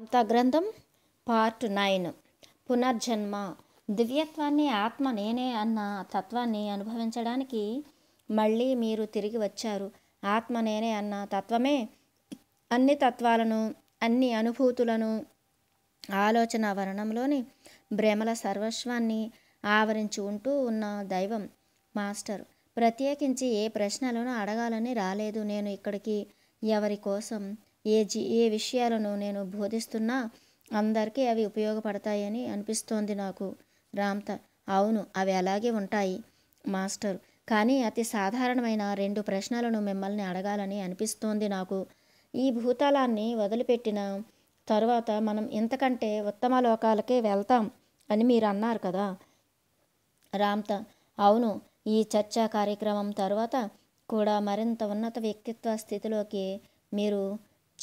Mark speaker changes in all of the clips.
Speaker 1: అంత గ్రంథం part nine పునర్జన్మ దివ్యత్వాన్ని ఆత్మ నేనే అన్న తత్వాన్ని అనుభవించడానికి మళ్ళీ మీరు తిరిగి వచ్చారు ఆత్మ నేనే అన్న తత్వమే అన్ని తత్వాలను అన్ని అనుభూతులను ఆలోచన వరణంలోని భ్రమల సర్వస్వాన్ని ఆవరించి ఉంటూ ఉన్న దైవం మాస్టర్ ప్రత్యేకించి ఏ ప్రశ్నలను అడగాలని రాలేదు నేను ఇక్కడికి ఎవరి కోసం ఏ జీ ఏ విషయాలను నేను బోధిస్తున్నా అందరికీ అవి ఉపయోగపడతాయని అనిపిస్తోంది నాకు రామ్త అవును అవి అలాగే ఉంటాయి మాస్టర్ కానీ అతి సాధారణమైన రెండు ప్రశ్నలను మిమ్మల్ని అడగాలని అనిపిస్తోంది నాకు ఈ భూతాలాన్ని వదిలిపెట్టిన తరువాత మనం ఇంతకంటే ఉత్తమ లోకాలకే వెళ్తాం అని మీరు అన్నారు కదా రామ్త అవును ఈ చర్చా కార్యక్రమం తర్వాత కూడా మరింత ఉన్నత వ్యక్తిత్వ స్థితిలోకి మీరు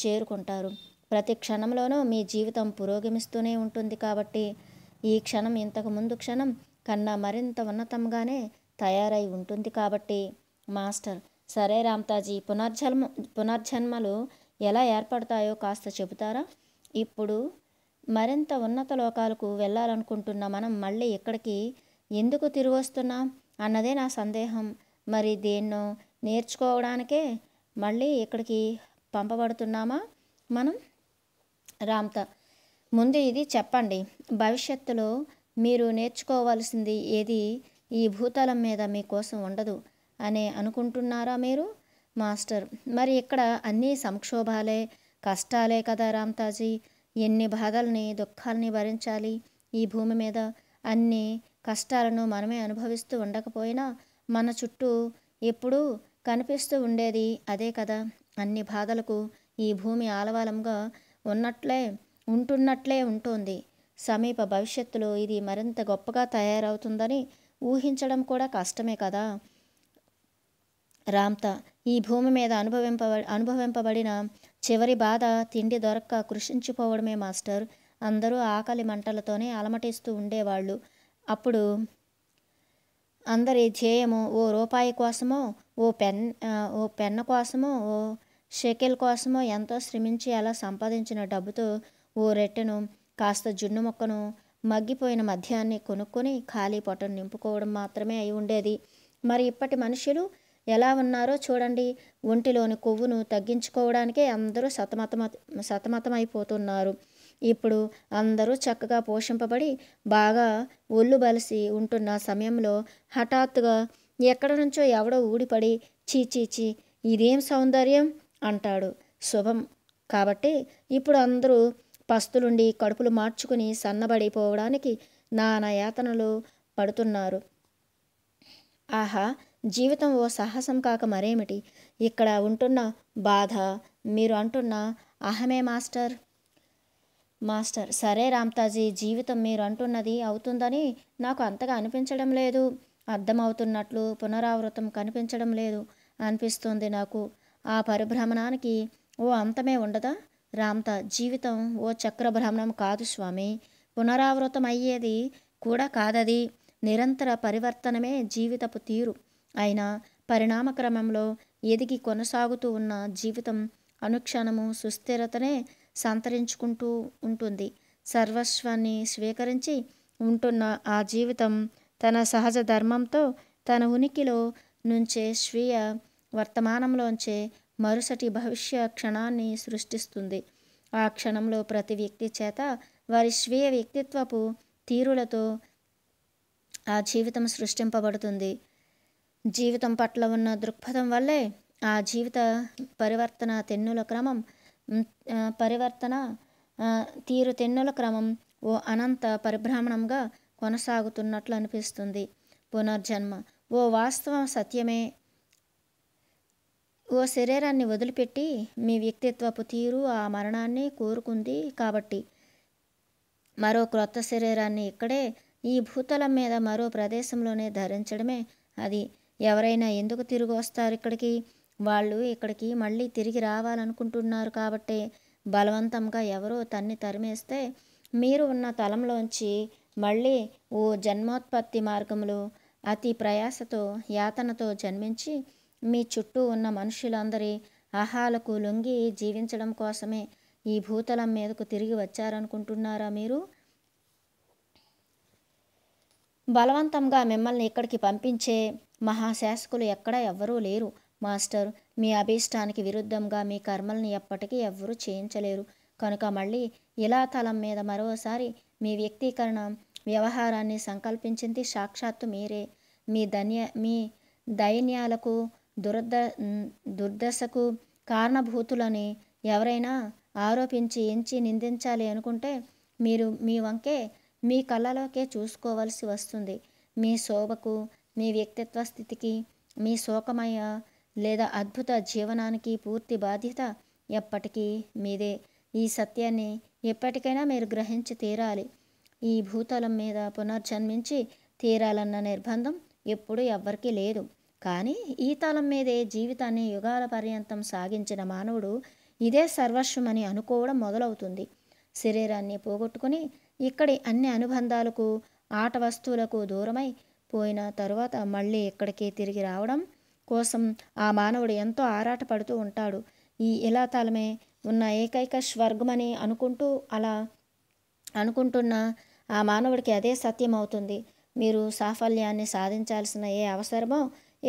Speaker 1: చేరుకుంటారు ప్రతి క్షణంలోనూ మీ జీవితం పురోగమిస్తూనే ఉంటుంది కాబట్టి ఈ క్షణం ఇంతకు ముందు క్షణం కన్నా మరింత ఉన్నతంగానే తయారై ఉంటుంది కాబట్టి మాస్టర్ సరే రామ్తాజీ పునర్జన్మ పునర్జన్మలు ఎలా ఏర్పడతాయో కాస్త చెబుతారా ఇప్పుడు మరింత ఉన్నత లోకాలకు వెళ్ళాలనుకుంటున్న మనం మళ్ళీ ఇక్కడికి ఎందుకు తిరిగి వస్తున్నాం అన్నదే నా సందేహం మరి దేన్నో నేర్చుకోవడానికే మళ్ళీ ఇక్కడికి పంపబడుతున్నామా మనం రామ్త ముందు ఇది చెప్పండి భవిష్యత్తులో మీరు నేర్చుకోవాల్సింది ఏది ఈ భూతలం మీద మీకోసం ఉండదు అనే అనుకుంటున్నారా మీరు మాస్టర్ మరి ఇక్కడ అన్నీ సంక్షోభాలే కష్టాలే కదా రామ్తాజీ ఎన్ని బాధల్ని దుఃఖాలని భరించాలి ఈ భూమి మీద అన్ని కష్టాలను మనమే అనుభవిస్తూ ఉండకపోయినా మన చుట్టూ ఎప్పుడూ కనిపిస్తూ ఉండేది అదే కదా అన్ని బాధలకు ఈ భూమి ఆలవాలంగా ఉన్నట్లే ఉంటున్నట్లే ఉంటుంది సమీప భవిష్యత్తులో ఇది మరింత గొప్పగా తయారవుతుందని ఊహించడం కూడా కష్టమే కదా రామ్త ఈ భూమి మీద అనుభవింప అనుభవింపబడిన చివరి బాధ తిండి దొరక్క కృషించిపోవడమే మాస్టర్ అందరూ ఆకలి మంటలతోనే అలమటిస్తూ ఉండేవాళ్ళు అప్పుడు అందరి ధ్యేయము ఓ రూపాయి కోసమో ఓ పెన్ ఓ పెన్ను కోసమో ఓ షెకెల్ కోసమో ఎంతో శ్రమించి అలా సంపాదించిన డబ్బుతో ఓ రెట్టెను కాస్త జున్ను మొక్కను మగ్గిపోయిన మద్యాన్ని కొనుక్కొని ఖాళీ పొట్టను నింపుకోవడం మాత్రమే అయి ఉండేది మరి ఇప్పటి మనుషులు ఎలా ఉన్నారో చూడండి ఒంటిలోని కొవ్వును తగ్గించుకోవడానికే అందరూ సతమతమ సతమతమైపోతున్నారు ఇప్పుడు అందరూ చక్కగా పోషింపబడి బాగా ఒళ్ళు బలిసి ఉంటున్న సమయంలో హఠాత్తుగా ఎక్కడ నుంచో ఎవడో ఊడిపడి చీచీచీ ఇదేం సౌందర్యం అంటాడు శుభం కాబట్టి ఇప్పుడు అందరూ పస్తులుండి కడుపులు మార్చుకుని సన్నబడిపోవడానికి నానా యాతనలు పడుతున్నారు ఆహా జీవితం ఓ సాహసం కాక మరేమిటి ఇక్కడ ఉంటున్న బాధ మీరు అంటున్న అహమే మాస్టర్ మాస్టర్ సరే రామ్తాజీ జీవితం మీరు అంటున్నది అవుతుందని నాకు అంతగా అనిపించడం లేదు అర్థమవుతున్నట్లు పునరావృతం కనిపించడం లేదు అనిపిస్తుంది నాకు ఆ పరిభ్రమణానికి ఓ అంతమే ఉండదా రాంత జీవితం ఓ చక్రభ్రమణం కాదు స్వామి పునరావృతం అయ్యేది కూడా కాదది నిరంతర పరివర్తనమే జీవితపు తీరు అయినా పరిణామక్రమంలో ఎదిగి కొనసాగుతూ ఉన్న జీవితం అనుక్షణము సుస్థిరతనే సంతరించుకుంటూ ఉంటుంది సర్వస్వాన్ని స్వీకరించి ఉంటున్న ఆ జీవితం తన సహజ ధర్మంతో తన ఉనికిలో నుంచే స్వీయ వర్తమానంలోంచే మరుసటి భవిష్య క్షణాన్ని సృష్టిస్తుంది ఆ క్షణంలో ప్రతి వ్యక్తి చేత వారి స్వీయ వ్యక్తిత్వపు తీరులతో ఆ జీవితం సృష్టింపబడుతుంది జీవితం పట్ల ఉన్న దృక్పథం వల్లే ఆ జీవిత పరివర్తన తెన్నుల క్రమం పరివర్తన తీరు తెన్నుల క్రమం ఓ అనంత పరిభ్రమణంగా కొనసాగుతున్నట్లు అనిపిస్తుంది పునర్జన్మ ఓ వాస్తవం సత్యమే ఓ శరీరాన్ని వదిలిపెట్టి మీ వ్యక్తిత్వపు తీరు ఆ మరణాన్ని కోరుకుంది కాబట్టి మరో క్రొత్త శరీరాన్ని ఇక్కడే ఈ భూతలం మీద మరో ప్రదేశంలోనే ధరించడమే అది ఎవరైనా ఎందుకు తిరిగి వస్తారు ఇక్కడికి వాళ్ళు ఇక్కడికి మళ్ళీ తిరిగి రావాలనుకుంటున్నారు కాబట్టి బలవంతంగా ఎవరో తన్ని తరిమేస్తే మీరు ఉన్న తలంలోంచి మళ్ళీ ఓ జన్మోత్పత్తి మార్గంలో అతి ప్రయాసతో యాతనతో జన్మించి మీ చుట్టూ ఉన్న మనుషులందరి ఆహాలకు లొంగి జీవించడం కోసమే ఈ భూతలం మీదకు తిరిగి వచ్చారనుకుంటున్నారా మీరు బలవంతంగా మిమ్మల్ని ఇక్కడికి పంపించే మహాశాసకులు ఎక్కడ ఎవ్వరూ లేరు మాస్టర్ మీ అభీష్టానికి విరుద్ధంగా మీ కర్మల్ని ఎప్పటికీ ఎవ్వరూ చేయించలేరు కనుక మళ్ళీ ఇలా తలం మీద మరోసారి మీ వ్యక్తీకరణ వ్యవహారాన్ని సంకల్పించింది సాక్షాత్తు మీరే మీ ధన్య మీ దైన్యాలకు దురద దుర్దశకు కారణభూతులని ఎవరైనా ఆరోపించి ఎంచి నిందించాలి అనుకుంటే మీరు మీ వంకే మీ కళ్ళలోకే చూసుకోవాల్సి వస్తుంది మీ శోభకు మీ వ్యక్తిత్వ స్థితికి మీ శోకమయ లేదా అద్భుత జీవనానికి పూర్తి బాధ్యత ఎప్పటికీ మీదే ఈ సత్యాన్ని ఎప్పటికైనా మీరు గ్రహించి తీరాలి ఈ భూతలం మీద పునర్జన్మించి తీరాలన్న నిర్బంధం ఎప్పుడూ ఎవ్వరికీ లేదు కానీ ఈ తలం మీదే జీవితాన్ని యుగాల పర్యంతం సాగించిన మానవుడు ఇదే సర్వస్వమని అనుకోవడం మొదలవుతుంది శరీరాన్ని పోగొట్టుకుని ఇక్కడి అన్ని అనుబంధాలకు ఆట వస్తువులకు దూరమై పోయిన తరువాత మళ్ళీ ఇక్కడికి తిరిగి రావడం కోసం ఆ మానవుడు ఎంతో ఆరాటపడుతూ ఉంటాడు ఈ ఇలా తలమే ఉన్న ఏకైక స్వర్గమని అనుకుంటూ అలా అనుకుంటున్న ఆ మానవుడికి అదే సత్యం అవుతుంది మీరు సాఫల్యాన్ని సాధించాల్సిన ఏ అవసరమో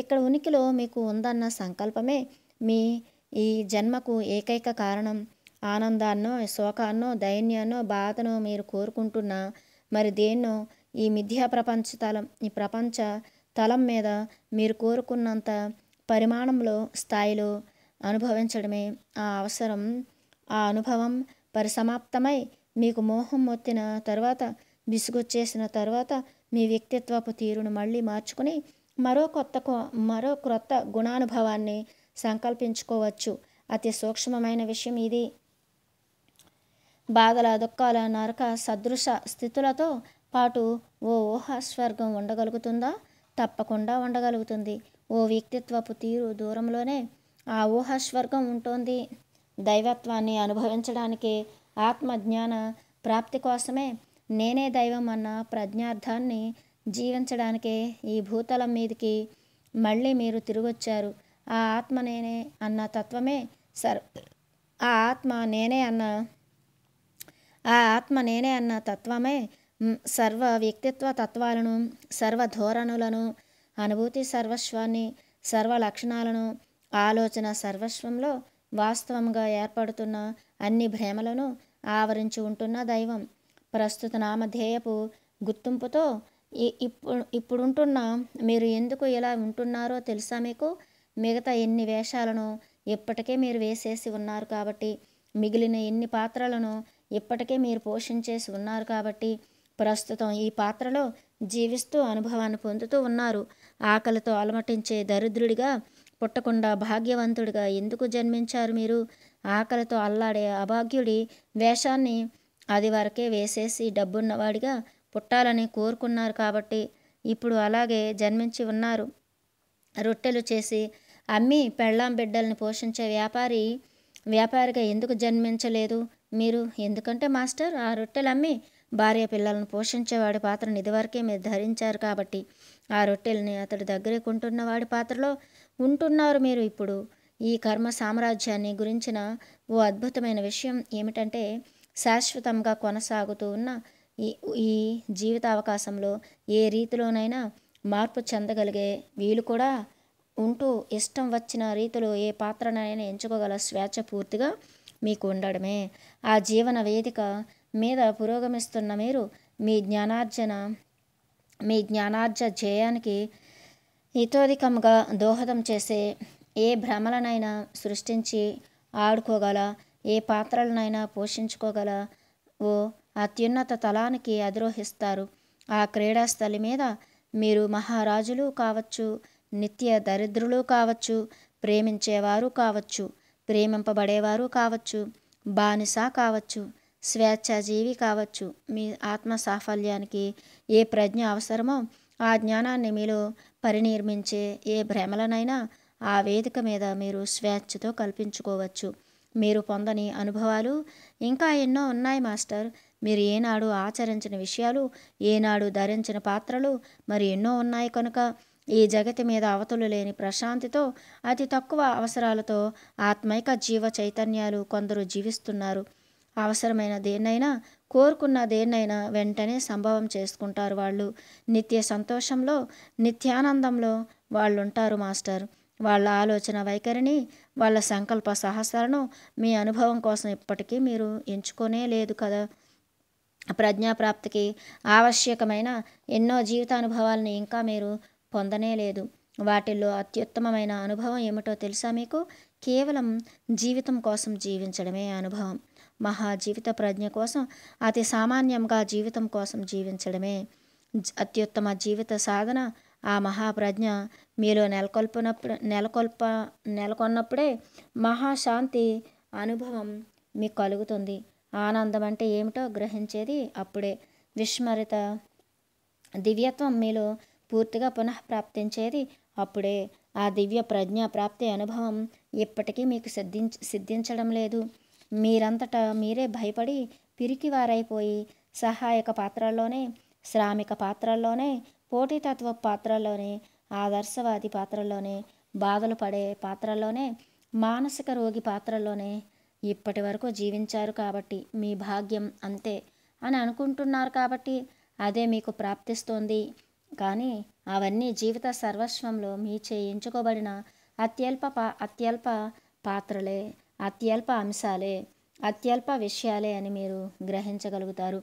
Speaker 1: ఇక్కడ ఉనికిలో మీకు ఉందన్న సంకల్పమే మీ ఈ జన్మకు ఏకైక కారణం ఆనందాన్నో శోకాన్నో దైన్యాన్నో బాధనో మీరు కోరుకుంటున్న మరి దేన్నో ఈ మిథ్యా ప్రపంచ తలం ఈ ప్రపంచ తలం మీద మీరు కోరుకున్నంత పరిమాణంలో స్థాయిలో అనుభవించడమే ఆ అవసరం ఆ అనుభవం పరిసమాప్తమై మీకు మోహం మొత్తిన తర్వాత విసుగొచ్చేసిన తర్వాత మీ వ్యక్తిత్వపు తీరును మళ్ళీ మార్చుకుని మరో కొత్త మరో క్రొత్త గుణానుభవాన్ని సంకల్పించుకోవచ్చు అతి సూక్ష్మమైన విషయం ఇది బాధల దుఃఖాల నరక సదృశ స్థితులతో పాటు ఓ ఊహ స్వర్గం ఉండగలుగుతుందా తప్పకుండా ఉండగలుగుతుంది ఓ వ్యక్తిత్వపు తీరు దూరంలోనే ఆ ఊహ స్వర్గం ఉంటుంది దైవత్వాన్ని అనుభవించడానికి ఆత్మజ్ఞాన ప్రాప్తి కోసమే నేనే దైవం అన్న ప్రజ్ఞార్థాన్ని జీవించడానికే ఈ భూతలం మీదకి మళ్ళీ మీరు తిరిగొచ్చారు ఆ ఆత్మ నేనే అన్న తత్వమే సర్ ఆ ఆత్మ నేనే అన్న ఆ ఆత్మ నేనే అన్న తత్వమే సర్వ వ్యక్తిత్వ తత్వాలను సర్వ ధోరణులను అనుభూతి సర్వస్వాన్ని సర్వ లక్షణాలను ఆలోచన సర్వస్వంలో వాస్తవంగా ఏర్పడుతున్న అన్ని భ్రమలను ఆవరించి ఉంటున్న దైవం ప్రస్తుత నామధేయపు గుర్తింపుతో ఇప్పుడు ఇప్పుడుంటున్న మీరు ఎందుకు ఇలా ఉంటున్నారో తెలుసా మీకు మిగతా ఎన్ని వేషాలను ఇప్పటికే మీరు వేసేసి ఉన్నారు కాబట్టి మిగిలిన ఎన్ని పాత్రలను ఇప్పటికే మీరు పోషించేసి ఉన్నారు కాబట్టి ప్రస్తుతం ఈ పాత్రలో జీవిస్తూ అనుభవాన్ని పొందుతూ ఉన్నారు ఆకలితో అలమటించే దరిద్రుడిగా పుట్టకుండా భాగ్యవంతుడిగా ఎందుకు జన్మించారు మీరు ఆకలితో అల్లాడే అభాగ్యుడి వేషాన్ని అది వరకే వేసేసి డబ్బున్నవాడిగా పుట్టాలని కోరుకున్నారు కాబట్టి ఇప్పుడు అలాగే జన్మించి ఉన్నారు రొట్టెలు చేసి అమ్మి పెళ్ళాం బిడ్డల్ని పోషించే వ్యాపారి వ్యాపారిగా ఎందుకు జన్మించలేదు మీరు ఎందుకంటే మాస్టర్ ఆ రొట్టెలు అమ్మి భార్య పిల్లలను పోషించేవాడి పాత్రను ఇదివరకే మీరు ధరించారు కాబట్టి ఆ రొట్టెల్ని అతడి దగ్గరే ఉంటున్న వాడి పాత్రలో ఉంటున్నారు మీరు ఇప్పుడు ఈ కర్మ సామ్రాజ్యాన్ని గురించిన ఓ అద్భుతమైన విషయం ఏమిటంటే శాశ్వతంగా కొనసాగుతూ ఉన్న ఈ ఈ జీవిత అవకాశంలో ఏ రీతిలోనైనా మార్పు చెందగలిగే వీలు కూడా ఉంటూ ఇష్టం వచ్చిన రీతిలో ఏ పాత్రనైనా ఎంచుకోగల స్వేచ్ఛ పూర్తిగా మీకు ఉండడమే ఆ జీవన వేదిక మీద పురోగమిస్తున్న మీరు మీ జ్ఞానార్జన మీ జ్ఞానార్జ జయానికి ఇతోధికంగా దోహదం చేసే ఏ భ్రమలనైనా సృష్టించి ఆడుకోగల ఏ పాత్రలనైనా పోషించుకోగల ఓ అత్యున్నత తలానికి అధిరోహిస్తారు ఆ క్రీడాస్థలి మీద మీరు మహారాజులు కావచ్చు నిత్య దరిద్రులు కావచ్చు ప్రేమించేవారు కావచ్చు ప్రేమింపబడేవారు కావచ్చు బానిస కావచ్చు స్వేచ్ఛాజీవి కావచ్చు మీ ఆత్మ సాఫల్యానికి ఏ ప్రజ్ఞ అవసరమో ఆ జ్ఞానాన్ని మీలో పరినిర్మించే ఏ భ్రమలనైనా ఆ వేదిక మీద మీరు స్వేచ్ఛతో కల్పించుకోవచ్చు మీరు పొందని అనుభవాలు ఇంకా ఎన్నో ఉన్నాయి మాస్టర్ మీరు ఏనాడు ఆచరించిన విషయాలు ఏనాడు ధరించిన పాత్రలు మరి ఎన్నో ఉన్నాయి కనుక ఈ జగతి మీద అవతలు లేని ప్రశాంతితో అతి తక్కువ అవసరాలతో ఆత్మైక జీవ చైతన్యాలు కొందరు జీవిస్తున్నారు అవసరమైన దేన్నైనా కోరుకున్న దేన్నైనా వెంటనే సంభవం చేసుకుంటారు వాళ్ళు నిత్య సంతోషంలో నిత్యానందంలో వాళ్ళుంటారు మాస్టర్ వాళ్ళ ఆలోచన వైఖరిని వాళ్ళ సంకల్ప సాహసాలను మీ అనుభవం కోసం ఇప్పటికీ మీరు ఎంచుకోనే లేదు కదా ప్రజ్ఞాప్రాప్తికి ఆవశ్యకమైన ఎన్నో జీవిత అనుభవాలను ఇంకా మీరు పొందనే లేదు వాటిల్లో అత్యుత్తమమైన అనుభవం ఏమిటో తెలుసా మీకు కేవలం జీవితం కోసం జీవించడమే అనుభవం మహా జీవిత ప్రజ్ఞ కోసం అతి సామాన్యంగా జీవితం కోసం జీవించడమే అత్యుత్తమ జీవిత సాధన ఆ మహాప్రజ్ఞ మీలో నెలకొల్పినప్పుడు నెలకొల్ప నెలకొన్నప్పుడే మహాశాంతి అనుభవం మీకు కలుగుతుంది ఆనందం అంటే ఏమిటో గ్రహించేది అప్పుడే విస్మరిత దివ్యత్వం మీలో పూర్తిగా పునఃప్రాప్తించేది అప్పుడే ఆ దివ్య ప్రజ్ఞా ప్రాప్తి అనుభవం ఇప్పటికీ మీకు సిద్ధించ సిద్ధించడం లేదు మీరంతటా మీరే భయపడి పిరికివారైపోయి సహాయక పాత్రల్లోనే శ్రామిక పాత్రల్లోనే పోటీతత్వ పాత్రల్లోనే ఆదర్శవాది పాత్రల్లోనే బాధలు పడే పాత్రల్లోనే మానసిక రోగి పాత్రల్లోనే ఇప్పటి వరకు జీవించారు కాబట్టి మీ భాగ్యం అంతే అని అనుకుంటున్నారు కాబట్టి అదే మీకు ప్రాప్తిస్తోంది కానీ అవన్నీ జీవిత సర్వస్వంలో మీ చేయించుకోబడిన అత్యల్ప అత్యల్ప పాత్రలే అత్యల్ప అంశాలే అత్యల్ప విషయాలే అని మీరు గ్రహించగలుగుతారు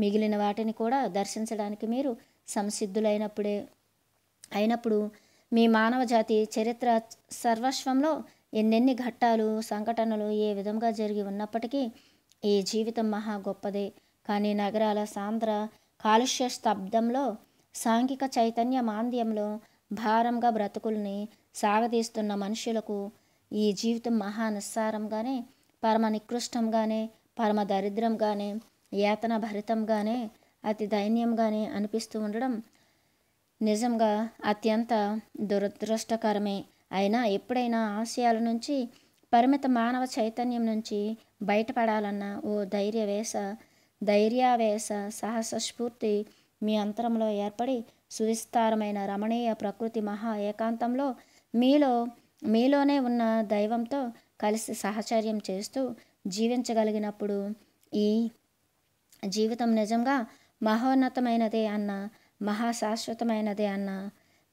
Speaker 1: మిగిలిన వాటిని కూడా దర్శించడానికి మీరు సంసిద్ధులైనప్పుడే అయినప్పుడు మీ మానవ జాతి చరిత్ర సర్వస్వంలో ఎన్నెన్ని ఘట్టాలు సంఘటనలు ఏ విధంగా జరిగి ఉన్నప్పటికీ ఈ జీవితం మహా గొప్పదే కానీ నగరాల సాంద్ర కాలుష్య స్తబ్దంలో సాంఘిక చైతన్య మాంద్యంలో భారంగా బ్రతుకుల్ని సాగదీస్తున్న మనుషులకు ఈ జీవితం మహా నిస్సారంగానే పరమ నికృష్టంగానే పరమ దరిద్రంగానే యాతన భరితంగానే అతి దైన్యంగానే అనిపిస్తూ ఉండడం నిజంగా అత్యంత దురదృష్టకరమే అయినా ఎప్పుడైనా ఆశయాల నుంచి పరిమిత మానవ చైతన్యం నుంచి బయటపడాలన్న ఓ ధైర్యవేశ ధైర్యావేశ సాహస స్ఫూర్తి మీ అంతరంలో ఏర్పడి సువిస్తారమైన రమణీయ ప్రకృతి మహా ఏకాంతంలో మీలో మీలోనే ఉన్న దైవంతో కలిసి సహచర్యం చేస్తూ జీవించగలిగినప్పుడు ఈ జీవితం నిజంగా మహోన్నతమైనదే అన్న మహాశాశ్వతమైనదే అన్న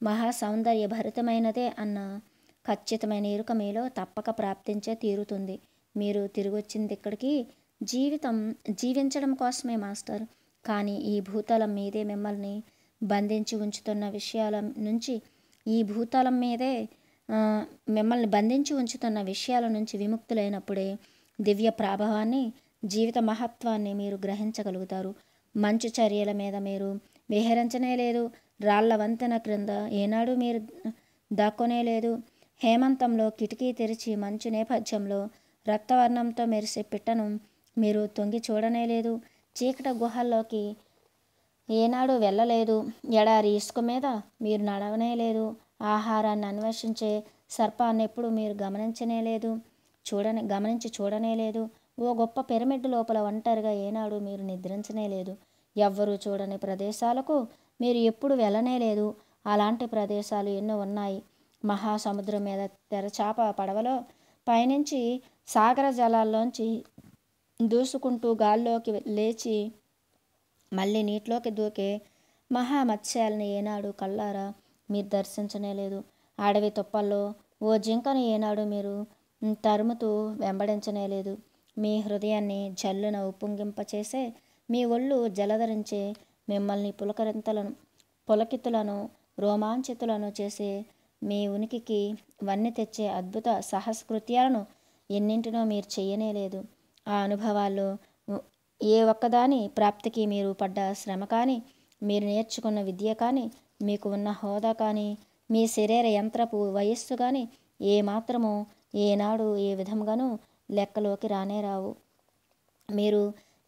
Speaker 1: మహా సౌందర్య భరితమైనదే అన్న ఖచ్చితమైన ఇరుక మీలో తప్పక ప్రాప్తించే తీరుతుంది మీరు తిరిగొచ్చింది ఇక్కడికి జీవితం జీవించడం కోసమే మాస్టర్ కానీ ఈ భూతలం మీదే మిమ్మల్ని బంధించి ఉంచుతున్న విషయాల నుంచి ఈ భూతలం మీదే మిమ్మల్ని బంధించి ఉంచుతున్న విషయాల నుంచి విముక్తులైనప్పుడే దివ్య ప్రాభవాన్ని జీవిత మహత్వాన్ని మీరు గ్రహించగలుగుతారు మంచు చర్యల మీద మీరు విహరించనే లేదు రాళ్ల వంతెన క్రింద ఏనాడు మీరు దాక్కునేలేదు హేమంతంలో కిటికీ తెరిచి మంచు నేపథ్యంలో రక్తవర్ణంతో మెరిసే పిట్టను మీరు తొంగి చూడనేలేదు చీకట గుహల్లోకి ఏనాడు వెళ్ళలేదు ఎడారి ఇసుక మీద మీరు నడవనేలేదు ఆహారాన్ని అన్వేషించే సర్పాన్ని ఎప్పుడు మీరు గమనించనేలేదు చూడని గమనించి చూడనేలేదు ఓ గొప్ప పిరమిడ్ లోపల ఒంటరిగా ఏనాడు మీరు నిద్రించనేలేదు ఎవ్వరూ చూడని ప్రదేశాలకు మీరు ఎప్పుడు వెళ్ళనే లేదు అలాంటి ప్రదేశాలు ఎన్నో ఉన్నాయి మహాసముద్రం మీద తెరచాప పడవలో పైనుంచి సాగర జలాల్లోంచి దూసుకుంటూ గాల్లోకి లేచి మళ్ళీ నీటిలోకి దూకే మహామత్స్యాలని ఏనాడు కళ్ళారా మీరు దర్శించనే లేదు అడవి తుప్పల్లో ఓ జింకను ఏనాడు మీరు తరుముతూ వెంబడించనే లేదు మీ హృదయాన్ని జల్లున ఉప్పొంగింపచేసే మీ ఒళ్ళు జలధరించే మిమ్మల్ని పులకరింతలను పులకితులను రోమాంచితులను చేసే మీ ఉనికికి వన్నీ తెచ్చే అద్భుత సహస్కృత్యాలను ఎన్నింటినో మీరు చేయనే లేదు ఆ అనుభవాల్లో ఏ ఒక్కదాని ప్రాప్తికి మీరు పడ్డ శ్రమ కానీ మీరు నేర్చుకున్న విద్య కానీ మీకు ఉన్న హోదా కానీ మీ శరీర యంత్రపు వయస్సు కానీ ఏమాత్రము ఏనాడు ఏ విధంగానూ లెక్కలోకి రానే రావు మీరు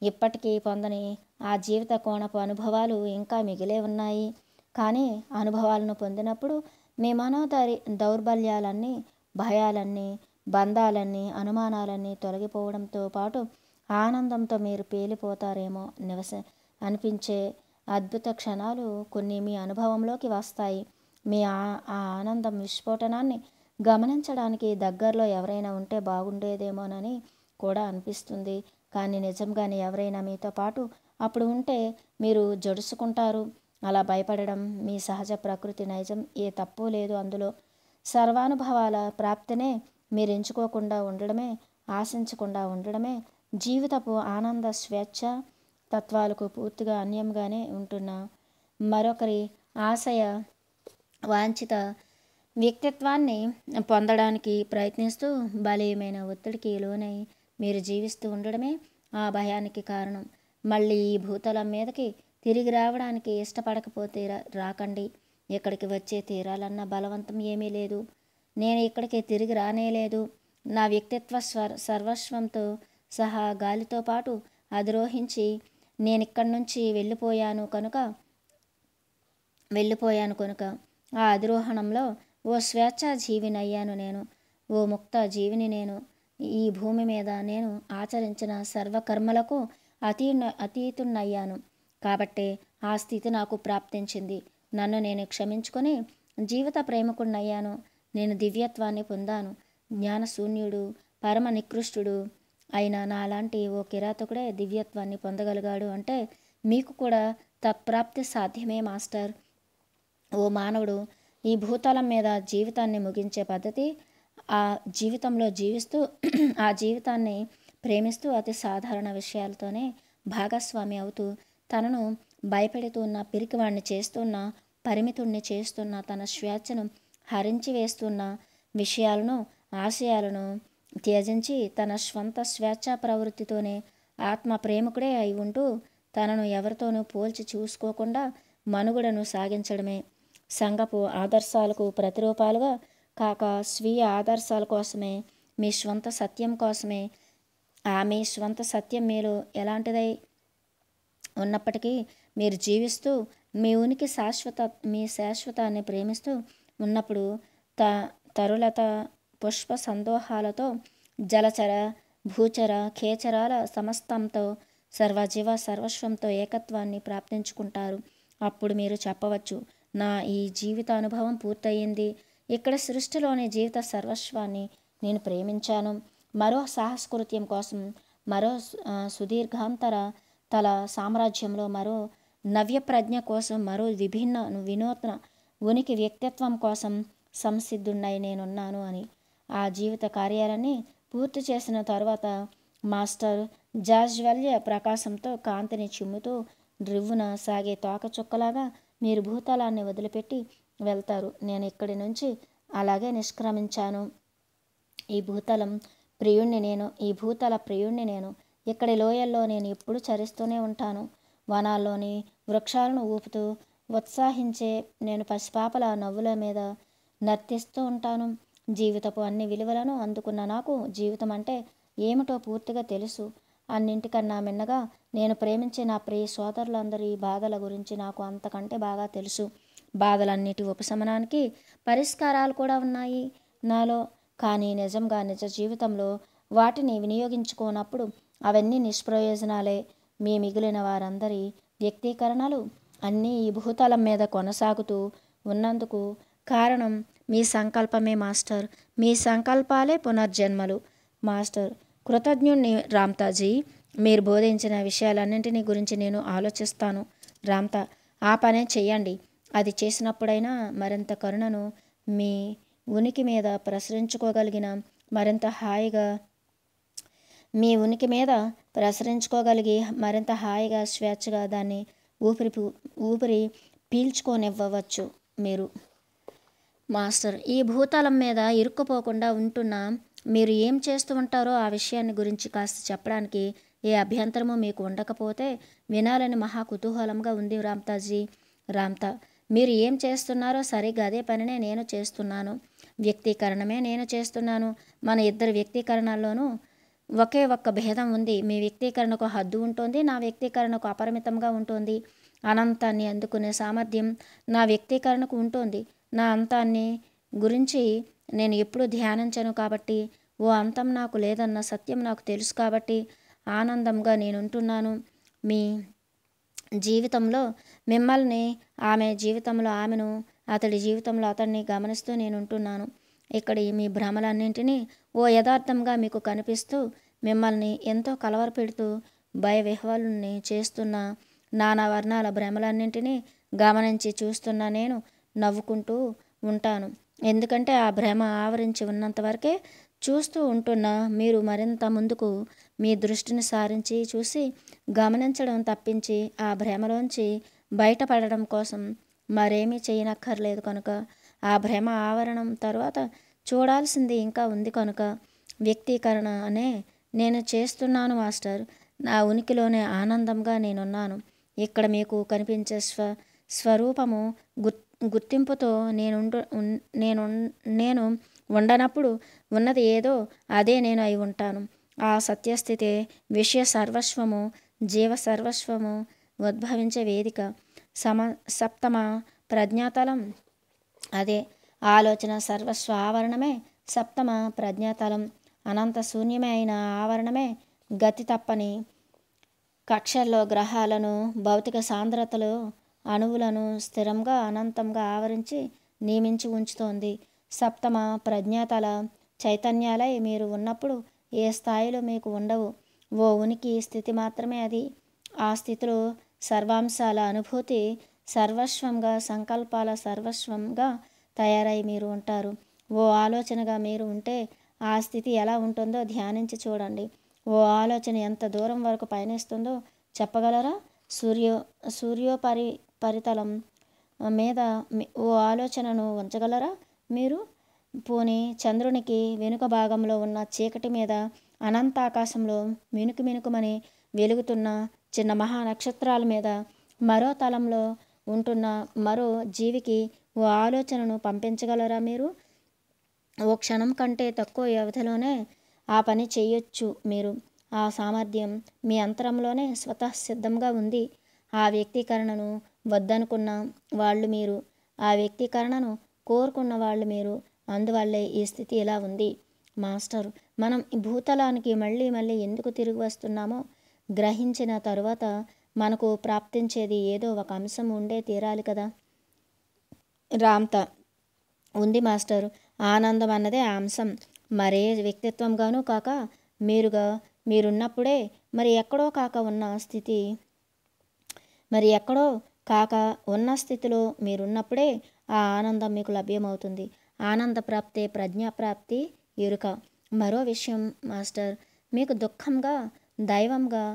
Speaker 1: ఇప్పటికీ పొందని ఆ జీవిత కోణపు అనుభవాలు ఇంకా మిగిలే ఉన్నాయి కానీ అనుభవాలను పొందినప్పుడు మీ మనోదారి దౌర్బల్యాలన్నీ భయాలన్నీ బంధాలన్నీ అనుమానాలన్నీ తొలగిపోవడంతో పాటు ఆనందంతో మీరు పేలిపోతారేమో నివస అనిపించే అద్భుత క్షణాలు కొన్ని మీ అనుభవంలోకి వస్తాయి మీ ఆ ఆనందం విస్ఫోటనాన్ని గమనించడానికి దగ్గరలో ఎవరైనా ఉంటే బాగుండేదేమోనని కూడా అనిపిస్తుంది కానీ నిజంగానే ఎవరైనా మీతో పాటు అప్పుడు ఉంటే మీరు జడుసుకుంటారు అలా భయపడడం మీ సహజ ప్రకృతి నైజం ఏ తప్పు లేదు అందులో సర్వానుభవాల ప్రాప్తినే మీరు ఎంచుకోకుండా ఉండడమే ఆశించకుండా ఉండడమే జీవితపు ఆనంద స్వేచ్ఛ తత్వాలకు పూర్తిగా అన్యంగానే ఉంటున్న మరొకరి ఆశయ వాంఛిత వ్యక్తిత్వాన్ని పొందడానికి ప్రయత్నిస్తూ బలీయమైన ఒత్తిడికి లోనై మీరు జీవిస్తూ ఉండడమే ఆ భయానికి కారణం మళ్ళీ ఈ భూతలం మీదకి తిరిగి రావడానికి ఇష్టపడకపోతే రాకండి ఇక్కడికి వచ్చే తీరాలన్న బలవంతం ఏమీ లేదు నేను ఇక్కడికి తిరిగి రానేలేదు నా వ్యక్తిత్వ స్వర్ సర్వస్వంతో సహా గాలితో పాటు అధిరోహించి నేను ఇక్కడి నుంచి వెళ్ళిపోయాను కనుక వెళ్ళిపోయాను కనుక ఆ అధిరోహణంలో ఓ స్వేచ్ఛ అయ్యాను నేను ఓ ముక్త జీవిని నేను ఈ భూమి మీద నేను ఆచరించిన సర్వకర్మలకు అతీర్ణ అతీతున్నయ్యాను కాబట్టే ఆ స్థితి నాకు ప్రాప్తించింది నన్ను నేను క్షమించుకొని జీవిత ప్రేమకుణ్ణయ్యాను నేను దివ్యత్వాన్ని పొందాను జ్ఞానశూన్యుడు పరమ నికృష్టుడు అయిన నాలాంటి ఓ కిరాతకుడే దివ్యత్వాన్ని పొందగలిగాడు అంటే మీకు కూడా తత్ప్రాప్తి సాధ్యమే మాస్టర్ ఓ మానవుడు ఈ భూతలం మీద జీవితాన్ని ముగించే పద్ధతి ఆ జీవితంలో జీవిస్తూ ఆ జీవితాన్ని ప్రేమిస్తూ అతి సాధారణ విషయాలతోనే భాగస్వామి అవుతూ తనను భయపెడుతున్న పిరికివాణ్ణి చేస్తున్న పరిమితుణ్ణి చేస్తున్న తన స్వేచ్ఛను హరించి వేస్తున్న విషయాలను ఆశయాలను త్యజించి తన స్వంత స్వేచ్ఛా ప్రవృత్తితోనే ఆత్మ ప్రేమికుడే అయి ఉంటూ తనను ఎవరితోనూ పోల్చి చూసుకోకుండా మనుగడను సాగించడమే సంఘపు ఆదర్శాలకు ప్రతిరూపాలుగా కాక స్వీయ ఆదర్శాల కోసమే మీ స్వంత సత్యం కోసమే ఆమె స్వంత సత్యం మీలో ఎలాంటిదై ఉన్నప్పటికీ మీరు జీవిస్తూ మీ ఉనికి శాశ్వత మీ శాశ్వతాన్ని ప్రేమిస్తూ ఉన్నప్పుడు త తరులత పుష్ప సందోహాలతో జలచర భూచర ఖేచరాల సమస్తంతో సర్వజీవ సర్వస్వంతో ఏకత్వాన్ని ప్రాప్తించుకుంటారు అప్పుడు మీరు చెప్పవచ్చు నా ఈ జీవిత అనుభవం పూర్తయింది ఇక్కడ సృష్టిలోని జీవిత సర్వస్వాన్ని నేను ప్రేమించాను మరో సాహస్కృత్యం కోసం మరో సుదీర్ఘాంతర తల సామ్రాజ్యంలో మరో నవ్య ప్రజ్ఞ కోసం మరో విభిన్న వినూత్న ఉనికి వ్యక్తిత్వం కోసం సంసిద్ధున్నాయి నేనున్నాను అని ఆ జీవిత కార్యాలన్నీ పూర్తి చేసిన తర్వాత మాస్టర్ జాజ్వల్య ప్రకాశంతో కాంతిని చిమ్ముతూ డ్రివ్వున సాగే తోకచుక్కలాగా మీరు భూతలాన్ని వదిలిపెట్టి వెళ్తారు నేను ఇక్కడి నుంచి అలాగే నిష్క్రమించాను ఈ భూతలం ప్రియుణ్ణి నేను ఈ భూతల ప్రియుణ్ణి నేను ఇక్కడి లోయల్లో నేను ఎప్పుడు చరిస్తూనే ఉంటాను వనాల్లోని వృక్షాలను ఊపుతూ ఉత్సాహించే నేను పసిపాపల నవ్వుల మీద నర్తిస్తూ ఉంటాను జీవితపు అన్ని విలువలను అందుకున్న నాకు జీవితం అంటే ఏమిటో పూర్తిగా తెలుసు అన్నింటికన్నా మిన్నగా నేను ప్రేమించే నా ప్రియ సోదరులందరి బాధల గురించి నాకు అంతకంటే బాగా తెలుసు బాధలన్నిటి ఉపశమనానికి పరిష్కారాలు కూడా ఉన్నాయి నాలో కానీ నిజంగా నిజ జీవితంలో వాటిని వినియోగించుకోనప్పుడు అవన్నీ నిష్ప్రయోజనాలే మీ మిగిలిన వారందరి వ్యక్తీకరణలు అన్నీ ఈ భూతలం మీద కొనసాగుతూ ఉన్నందుకు కారణం మీ సంకల్పమే మాస్టర్ మీ సంకల్పాలే పునర్జన్మలు మాస్టర్ కృతజ్ఞుణ్ణి రామ్తాజీ మీరు బోధించిన విషయాలన్నింటినీ గురించి నేను ఆలోచిస్తాను రామ్తా ఆ పనే చెయ్యండి అది చేసినప్పుడైనా మరింత కరుణను మీ ఉనికి మీద ప్రసరించుకోగలిగిన మరింత హాయిగా మీ ఉనికి మీద ప్రసరించుకోగలిగి మరింత హాయిగా స్వేచ్ఛగా దాన్ని ఊపిరి ఊపిరి పీల్చుకొనివ్వవచ్చు మీరు మాస్టర్ ఈ భూతలం మీద ఇరుక్కుపోకుండా ఉంటున్న మీరు ఏం చేస్తూ ఉంటారో ఆ విషయాన్ని గురించి కాస్త చెప్పడానికి ఏ అభ్యంతరము మీకు ఉండకపోతే వినాలని మహా కుతూహలంగా ఉంది రామ్తాజీ రామ్తా మీరు ఏం చేస్తున్నారో సరిగ్గా అదే పనినే నేను చేస్తున్నాను వ్యక్తీకరణమే నేను చేస్తున్నాను మన ఇద్దరు వ్యక్తీకరణల్లోనూ ఒకే ఒక్క భేదం ఉంది మీ వ్యక్తీకరణకు హద్దు ఉంటుంది నా వ్యక్తీకరణకు అపరిమితంగా ఉంటుంది అనంతాన్ని అందుకునే సామర్థ్యం నా వ్యక్తీకరణకు ఉంటుంది నా అంతాన్ని గురించి నేను ఎప్పుడు ధ్యానించను కాబట్టి ఓ అంతం నాకు లేదన్న సత్యం నాకు తెలుసు కాబట్టి ఆనందంగా నేను ఉంటున్నాను మీ జీవితంలో మిమ్మల్ని ఆమె జీవితంలో ఆమెను అతడి జీవితంలో అతన్ని గమనిస్తూ నేనుంటున్నాను ఇక్కడి మీ భ్రమలన్నింటినీ ఓ యథార్థంగా మీకు కనిపిస్తూ మిమ్మల్ని ఎంతో భయ భయవిహ్వలుని చేస్తున్న నానా వర్ణాల భ్రమలన్నింటినీ గమనించి చూస్తున్న నేను నవ్వుకుంటూ ఉంటాను ఎందుకంటే ఆ భ్రమ ఆవరించి ఉన్నంతవరకే చూస్తూ ఉంటున్న మీరు మరింత ముందుకు మీ దృష్టిని సారించి చూసి గమనించడం తప్పించి ఆ భ్రమలోంచి బయటపడడం కోసం మరేమీ చేయనక్కర్లేదు కనుక ఆ భ్రమ ఆవరణం తర్వాత చూడాల్సింది ఇంకా ఉంది కనుక వ్యక్తీకరణ అనే నేను చేస్తున్నాను మాస్టర్ నా ఉనికిలోనే ఆనందంగా నేనున్నాను ఇక్కడ మీకు కనిపించే స్వ స్వరూపము గుర్ గుర్తింపుతో నేనుండు నేను నేను ఉండనప్పుడు ఉన్నది ఏదో అదే నేను అయి ఉంటాను ఆ సత్యస్థితే విషయ సర్వస్వము జీవ సర్వస్వము ఉద్భవించే వేదిక సమ సప్తమ ప్రజ్ఞాతలం అదే ఆలోచన సర్వస్వ ఆవరణమే సప్తమ ప్రజ్ఞాతలం అనంత శూన్యమే అయిన ఆవరణమే గతి తప్పని కక్షల్లో గ్రహాలను భౌతిక సాంద్రతలు అణువులను స్థిరంగా అనంతంగా ఆవరించి నియమించి ఉంచుతోంది సప్తమ ప్రజ్ఞాతల చైతన్యాలై మీరు ఉన్నప్పుడు ఏ స్థాయిలో మీకు ఉండవు ఓ ఉనికి స్థితి మాత్రమే అది ఆ స్థితిలో సర్వాంశాల అనుభూతి సర్వస్వంగా సంకల్పాల సర్వస్వంగా తయారై మీరు ఉంటారు ఓ ఆలోచనగా మీరు ఉంటే ఆ స్థితి ఎలా ఉంటుందో ధ్యానించి చూడండి ఓ ఆలోచన ఎంత దూరం వరకు పయనిస్తుందో చెప్పగలరా సూర్యో సూర్యోపరి పరితలం మీద ఓ ఆలోచనను ఉంచగలరా మీరు పోని చంద్రునికి వెనుక భాగంలో ఉన్న చీకటి మీద అనంత ఆకాశంలో మినుకు మినుకుమని వెలుగుతున్న చిన్న మహా నక్షత్రాల మీద మరో తలంలో ఉంటున్న మరో జీవికి ఓ ఆలోచనను పంపించగలరా మీరు ఓ క్షణం కంటే తక్కువ వ్యవధిలోనే ఆ పని చేయొచ్చు మీరు ఆ సామర్థ్యం మీ అంతరంలోనే స్వతసిద్ధంగా ఉంది ఆ వ్యక్తీకరణను వద్దనుకున్న వాళ్ళు మీరు ఆ వ్యక్తీకరణను కోరుకున్న వాళ్ళు మీరు అందువల్లే ఈ స్థితి ఇలా ఉంది మాస్టర్ మనం భూతలానికి మళ్ళీ మళ్ళీ ఎందుకు తిరిగి వస్తున్నామో గ్రహించిన తరువాత మనకు ప్రాప్తించేది ఏదో ఒక అంశం ఉండే తీరాలి కదా రామ్త ఉంది మాస్టర్ ఆనందం అన్నదే ఆ అంశం మరే వ్యక్తిత్వంగానూ కాక మీరుగా మీరున్నప్పుడే మరి ఎక్కడో కాక ఉన్న స్థితి మరి ఎక్కడో కాక ఉన్న స్థితిలో మీరున్నప్పుడే ఆ ఆనందం మీకు లభ్యమవుతుంది ఆనంద ప్రాప్తే ప్రజ్ఞాప్రాప్తి ఎరుక మరో విషయం మాస్టర్ మీకు దుఃఖంగా దైవంగా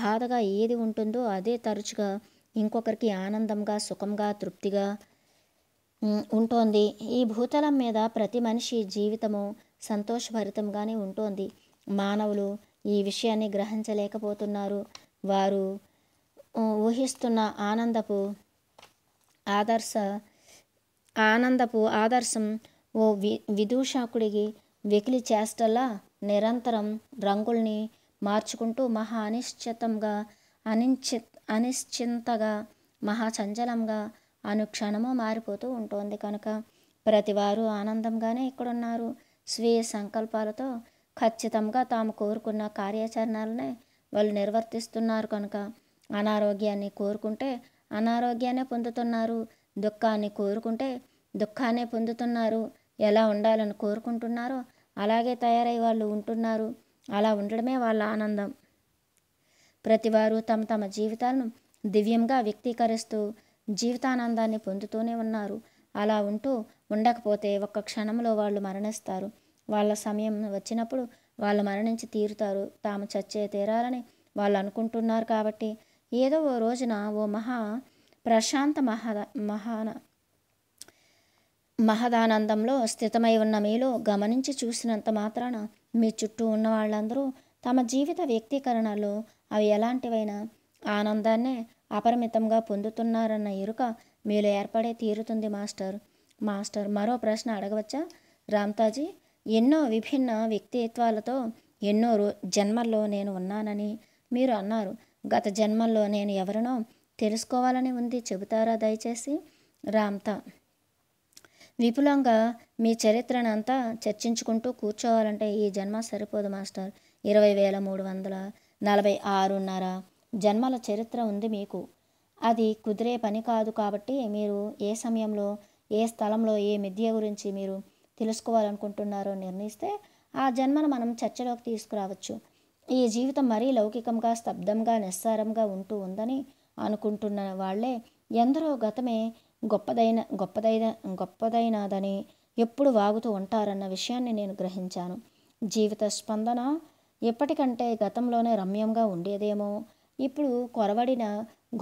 Speaker 1: బాధగా ఏది ఉంటుందో అదే తరచుగా ఇంకొకరికి ఆనందంగా సుఖంగా తృప్తిగా ఉంటోంది ఈ భూతలం మీద ప్రతి మనిషి జీవితము సంతోషభరితంగానే ఉంటుంది మానవులు ఈ విషయాన్ని గ్రహించలేకపోతున్నారు వారు ఊహిస్తున్న ఆనందపు ఆదర్శ ఆనందపు ఆదర్శం ఓ వి విదూషాకుడికి వెకిలి చేస్తల్లా నిరంతరం రంగుల్ని మార్చుకుంటూ మహా అనిశ్చితంగా అనిశ్చి అనిశ్చింతగా మహా చంచలంగా అనుక్షణము మారిపోతూ ఉంటుంది కనుక ప్రతివారు ఆనందంగానే ఇక్కడున్నారు స్వీయ సంకల్పాలతో ఖచ్చితంగా తాము కోరుకున్న కార్యాచరణలనే వాళ్ళు నిర్వర్తిస్తున్నారు కనుక అనారోగ్యాన్ని కోరుకుంటే అనారోగ్యాన్ని పొందుతున్నారు దుఃఖాన్ని కోరుకుంటే దుఃఖాన్ని పొందుతున్నారు ఎలా ఉండాలని కోరుకుంటున్నారో అలాగే తయారై వాళ్ళు ఉంటున్నారు అలా ఉండడమే వాళ్ళ ఆనందం ప్రతివారు తమ తమ జీవితాలను దివ్యంగా వ్యక్తీకరిస్తూ జీవితానందాన్ని పొందుతూనే ఉన్నారు అలా ఉంటూ ఉండకపోతే ఒక్క క్షణంలో వాళ్ళు మరణిస్తారు వాళ్ళ సమయం వచ్చినప్పుడు వాళ్ళు మరణించి తీరుతారు తాము చచ్చే తీరాలని వాళ్ళు అనుకుంటున్నారు కాబట్టి ఏదో ఓ రోజున ఓ మహా ప్రశాంత మహద మహాన మహదానందంలో స్థితమై ఉన్న మీలో గమనించి చూసినంత మాత్రాన మీ చుట్టూ ఉన్న వాళ్ళందరూ తమ జీవిత వ్యక్తీకరణలో అవి ఎలాంటివైనా ఆనందాన్నే అపరిమితంగా పొందుతున్నారన్న ఎరుక మీలో ఏర్పడే తీరుతుంది మాస్టర్ మాస్టర్ మరో ప్రశ్న అడగవచ్చా రామ్తాజీ ఎన్నో విభిన్న వ్యక్తిత్వాలతో ఎన్నో రో జన్మల్లో నేను ఉన్నానని మీరు అన్నారు గత జన్మల్లో నేను ఎవరినో తెలుసుకోవాలని ఉంది చెబుతారా దయచేసి రామ్తా విపులంగా మీ చరిత్రను అంతా చర్చించుకుంటూ కూర్చోవాలంటే ఈ జన్మ సరిపోదు మాస్టర్ ఇరవై వేల మూడు వందల నలభై ఆరున్నర జన్మల చరిత్ర ఉంది మీకు అది కుదిరే పని కాదు కాబట్టి మీరు ఏ సమయంలో ఏ స్థలంలో ఏ మిద్య గురించి మీరు తెలుసుకోవాలనుకుంటున్నారో నిర్ణయిస్తే ఆ జన్మను మనం చర్చలోకి తీసుకురావచ్చు ఈ జీవితం మరీ లౌకికంగా స్తబ్దంగా నిస్సారంగా ఉంటూ ఉందని అనుకుంటున్న వాళ్లే ఎందరో గతమే గొప్పదైన గొప్పదైన గొప్పదైనదని ఎప్పుడు వాగుతూ ఉంటారన్న విషయాన్ని నేను గ్రహించాను జీవిత స్పందన ఎప్పటికంటే గతంలోనే రమ్యంగా ఉండేదేమో ఇప్పుడు కొరవడిన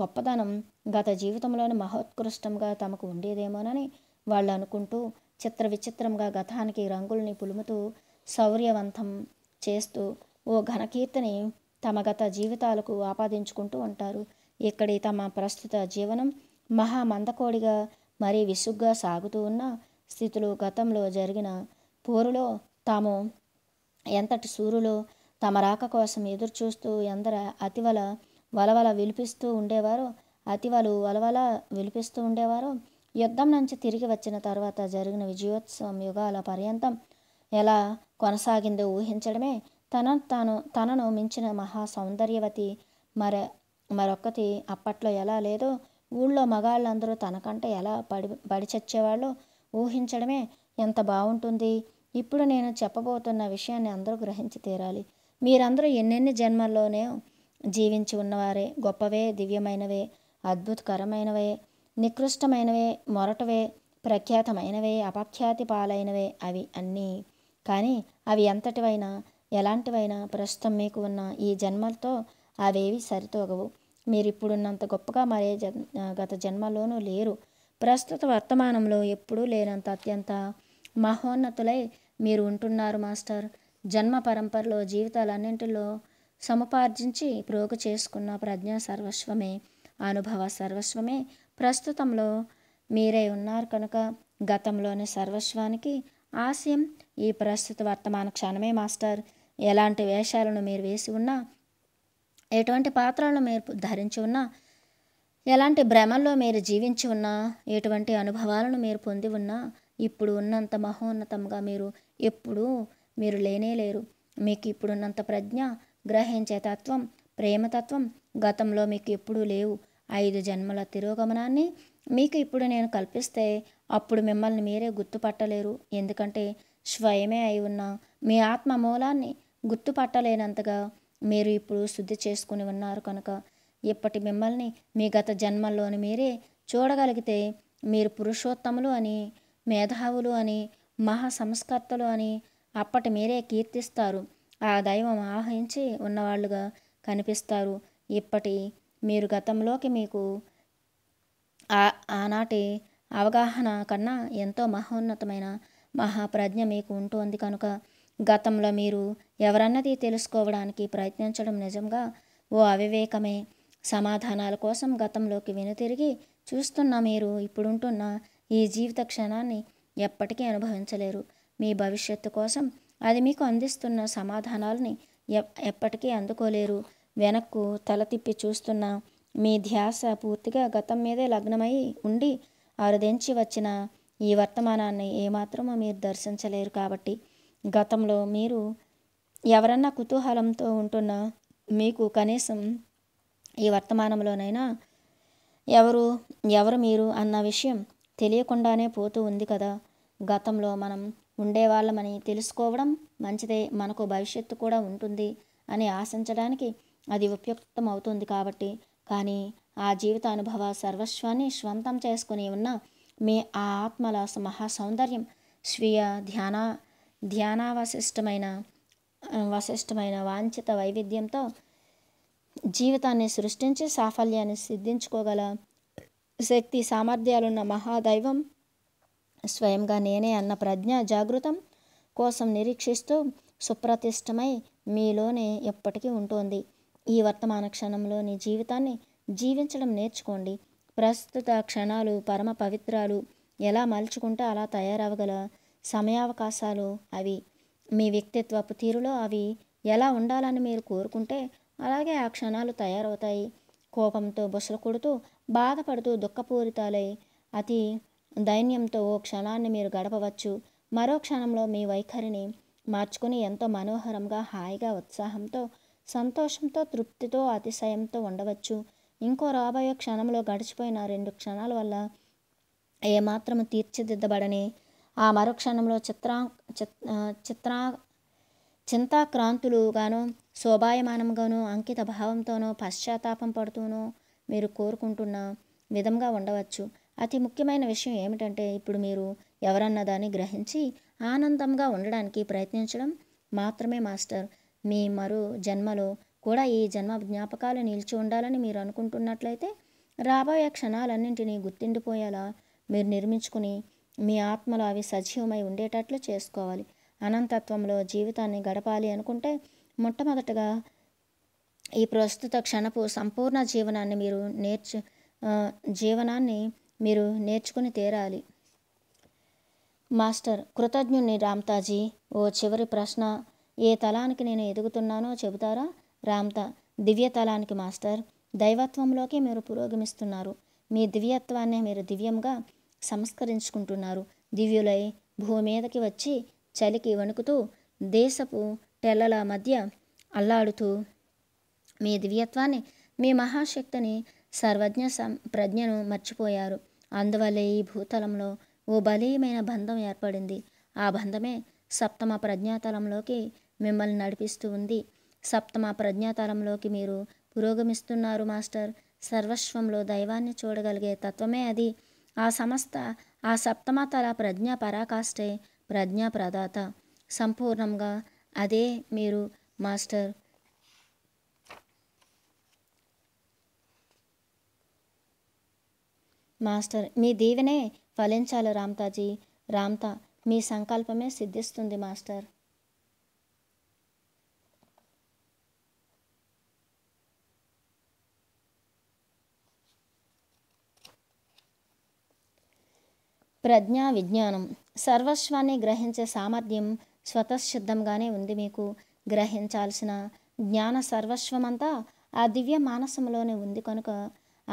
Speaker 1: గొప్పదనం గత జీవితంలోనే మహోత్కృష్టంగా తమకు ఉండేదేమోనని వాళ్ళు అనుకుంటూ చిత్ర విచిత్రంగా గతానికి రంగుల్ని పులుముతూ శౌర్యవంతం చేస్తూ ఓ ఘనకీర్తిని తమ గత జీవితాలకు ఆపాదించుకుంటూ ఉంటారు ఇక్కడి తమ ప్రస్తుత జీవనం మహా మందకోడిగా మరీ విసుగ్గా సాగుతూ ఉన్న స్థితులు గతంలో జరిగిన పోరులో తాము ఎంతటి సూరులో తమ రాక కోసం ఎదురుచూస్తూ ఎందర అతివల వలవల విలిపిస్తూ ఉండేవారో అతివలు వలవల విలిపిస్తూ ఉండేవారో యుద్ధం నుంచి తిరిగి వచ్చిన తర్వాత జరిగిన విజయోత్సవం యుగాల పర్యంతం ఎలా కొనసాగిందో ఊహించడమే తన తాను తనను మించిన మహా సౌందర్యవతి మర మరొక్కటి అప్పట్లో ఎలా లేదో ఊళ్ళో మగాళ్ళందరూ తనకంటే ఎలా పడి బడి చచ్చేవాళ్ళో ఊహించడమే ఎంత బాగుంటుంది ఇప్పుడు నేను చెప్పబోతున్న విషయాన్ని అందరూ గ్రహించి తీరాలి మీరందరూ ఎన్నెన్ని జన్మల్లోనే జీవించి ఉన్నవారే గొప్పవే దివ్యమైనవే అద్భుతకరమైనవే నికృష్టమైనవే మొరటవే ప్రఖ్యాతమైనవే అపఖ్యాతి పాలైనవే అవి అన్నీ కానీ అవి ఎంతటివైనా ఎలాంటివైనా ప్రస్తుతం మీకు ఉన్న ఈ జన్మలతో అవేవి సరితూగవు మీరు ఇప్పుడున్నంత గొప్పగా మరే జ గత జన్మలోనూ లేరు ప్రస్తుత వర్తమానంలో ఎప్పుడూ లేనంత అత్యంత మహోన్నతులై మీరు ఉంటున్నారు మాస్టర్ జన్మ పరంపరలో జీవితాలన్నింటిలో సముపార్జించి ప్రోగు చేసుకున్న ప్రజ్ఞ సర్వస్వమే అనుభవ సర్వస్వమే ప్రస్తుతంలో మీరే ఉన్నారు కనుక గతంలోని సర్వస్వానికి ఆశయం ఈ ప్రస్తుత వర్తమాన క్షణమే మాస్టర్ ఎలాంటి వేషాలను మీరు వేసి ఉన్నా ఎటువంటి పాత్రలు మీరు ధరించి ఉన్నా ఎలాంటి భ్రమల్లో మీరు జీవించి ఉన్నా ఎటువంటి అనుభవాలను మీరు పొంది ఉన్నా ఇప్పుడు ఉన్నంత మహోన్నతంగా మీరు ఎప్పుడూ మీరు లేనే లేరు మీకు ఇప్పుడున్నంత ప్రజ్ఞ గ్రహించే తత్వం ప్రేమతత్వం గతంలో మీకు ఎప్పుడూ లేవు ఐదు జన్మల తిరోగమనాన్ని మీకు ఇప్పుడు నేను కల్పిస్తే అప్పుడు మిమ్మల్ని మీరే గుర్తుపట్టలేరు ఎందుకంటే స్వయమే అయి ఉన్న మీ ఆత్మ మూలాన్ని గుర్తుపట్టలేనంతగా మీరు ఇప్పుడు శుద్ధి చేసుకుని ఉన్నారు కనుక ఇప్పటి మిమ్మల్ని మీ గత జన్మల్లోని మీరే చూడగలిగితే మీరు పురుషోత్తములు అని మేధావులు అని మహా సంస్కర్తలు అని అప్పటి మీరే కీర్తిస్తారు ఆ దైవం ఆహ్వానించి ఉన్నవాళ్ళుగా కనిపిస్తారు ఇప్పటి మీరు గతంలోకి మీకు ఆనాటి అవగాహన కన్నా ఎంతో మహోన్నతమైన మహాప్రజ్ఞ మీకు ఉంటుంది కనుక గతంలో మీరు ఎవరన్నది తెలుసుకోవడానికి ప్రయత్నించడం నిజంగా ఓ అవివేకమే సమాధానాల కోసం గతంలోకి వెనుతిరిగి చూస్తున్న మీరు ఇప్పుడుంటున్న ఈ జీవిత క్షణాన్ని ఎప్పటికీ అనుభవించలేరు మీ భవిష్యత్తు కోసం అది మీకు అందిస్తున్న సమాధానాలని ఎప్పటికీ అందుకోలేరు వెనక్కు తల తిప్పి చూస్తున్న మీ ధ్యాస పూర్తిగా గతం మీదే లగ్నమై ఉండి అరుదించి వచ్చిన ఈ వర్తమానాన్ని ఏమాత్రమో మీరు దర్శించలేరు కాబట్టి గతంలో మీరు ఎవరన్నా కుతూహలంతో ఉంటున్న మీకు కనీసం ఈ వర్తమానంలోనైనా ఎవరు ఎవరు మీరు అన్న విషయం తెలియకుండానే పోతూ ఉంది కదా గతంలో మనం ఉండేవాళ్ళమని తెలుసుకోవడం మంచిదే మనకు భవిష్యత్తు కూడా ఉంటుంది అని ఆశించడానికి అది ఉపయుక్తం అవుతుంది కాబట్టి కానీ ఆ జీవిత అనుభవ సర్వస్వాన్ని స్వంతం చేసుకుని ఉన్న మీ ఆ ఆత్మల మహా సౌందర్యం స్వీయ ధ్యాన ధ్యానావశిష్టమైన వశిష్టమైన వాంఛిత వైవిధ్యంతో జీవితాన్ని సృష్టించి సాఫల్యాన్ని సిద్ధించుకోగల శక్తి సామర్థ్యాలున్న మహాదైవం స్వయంగా నేనే అన్న ప్రజ్ఞ జాగృతం కోసం నిరీక్షిస్తూ సుప్రతిష్టమై మీలోనే ఎప్పటికీ ఉంటుంది ఈ వర్తమాన క్షణంలోని జీవితాన్ని జీవించడం నేర్చుకోండి ప్రస్తుత క్షణాలు పరమ పవిత్రాలు ఎలా మలుచుకుంటే అలా తయారవగల సమయావకాశాలు అవి మీ వ్యక్తిత్వపు తీరులో అవి ఎలా ఉండాలని మీరు కోరుకుంటే అలాగే ఆ క్షణాలు తయారవుతాయి కోపంతో బుసలు కొడుతూ బాధపడుతూ దుఃఖపూరితాలై అతి దైన్యంతో ఓ క్షణాన్ని మీరు గడపవచ్చు మరో క్షణంలో మీ వైఖరిని మార్చుకుని ఎంతో మనోహరంగా హాయిగా ఉత్సాహంతో సంతోషంతో తృప్తితో అతిశయంతో ఉండవచ్చు ఇంకో రాబోయే క్షణంలో గడిచిపోయిన రెండు క్షణాల వల్ల ఏమాత్రము తీర్చిదిద్దబడని ఆ మరుక్షణంలో చిత్రా చిత్రా చింతాక్రాంతులుగాను శోభాయమానంగానో అంకిత భావంతోనో పశ్చాత్తాపం పడుతూనో మీరు కోరుకుంటున్న విధంగా ఉండవచ్చు అతి ముఖ్యమైన విషయం ఏమిటంటే ఇప్పుడు మీరు దాన్ని గ్రహించి ఆనందంగా ఉండడానికి ప్రయత్నించడం మాత్రమే మాస్టర్ మీ మరో జన్మలో కూడా ఈ జన్మ జ్ఞాపకాలు నిలిచి ఉండాలని మీరు అనుకుంటున్నట్లయితే రాబోయే క్షణాలన్నింటినీ గుర్తుండిపోయేలా మీరు నిర్మించుకుని మీ ఆత్మలో అవి సజీవమై ఉండేటట్లు చేసుకోవాలి అనంతత్వంలో జీవితాన్ని గడపాలి అనుకుంటే మొట్టమొదటగా ఈ ప్రస్తుత క్షణపు సంపూర్ణ జీవనాన్ని మీరు నేర్చు జీవనాన్ని మీరు నేర్చుకుని తీరాలి మాస్టర్ కృతజ్ఞుని రామ్తాజీ ఓ చివరి ప్రశ్న ఏ తలానికి నేను ఎదుగుతున్నానో చెబుతారా రామ్తా దివ్య తలానికి మాస్టర్ దైవత్వంలోకి మీరు పురోగమిస్తున్నారు మీ దివ్యత్వాన్ని మీరు దివ్యంగా సంస్కరించుకుంటున్నారు దివ్యులై భూమి మీదకి వచ్చి చలికి వణుకుతూ దేశపు టెల్లల మధ్య అల్లాడుతూ మీ దివ్యత్వాన్ని మీ మహాశక్తిని సర్వజ్ఞ సం ప్రజ్ఞను మర్చిపోయారు అందువల్లే ఈ భూతలంలో ఓ బలీయమైన బంధం ఏర్పడింది ఆ బంధమే సప్తమ ప్రజ్ఞాతలంలోకి మిమ్మల్ని నడిపిస్తూ ఉంది సప్తమ ప్రజ్ఞాతలంలోకి మీరు పురోగమిస్తున్నారు మాస్టర్ సర్వస్వంలో దైవాన్ని చూడగలిగే తత్వమే అది ఆ సమస్త ఆ సప్తమతల ప్రజ్ఞ పరాకాష్టే ప్రజ్ఞ ప్రదాత సంపూర్ణంగా అదే మీరు మాస్టర్ మాస్టర్ మీ దీవెనే ఫలించాలి రామ్తాజీ రామ్తా మీ సంకల్పమే సిద్ధిస్తుంది మాస్టర్ ప్రజ్ఞా విజ్ఞానం సర్వస్వాన్ని గ్రహించే సామర్థ్యం స్వతసిద్ధంగానే ఉంది మీకు గ్రహించాల్సిన జ్ఞాన సర్వస్వమంతా ఆ దివ్య మానసంలోనే ఉంది కనుక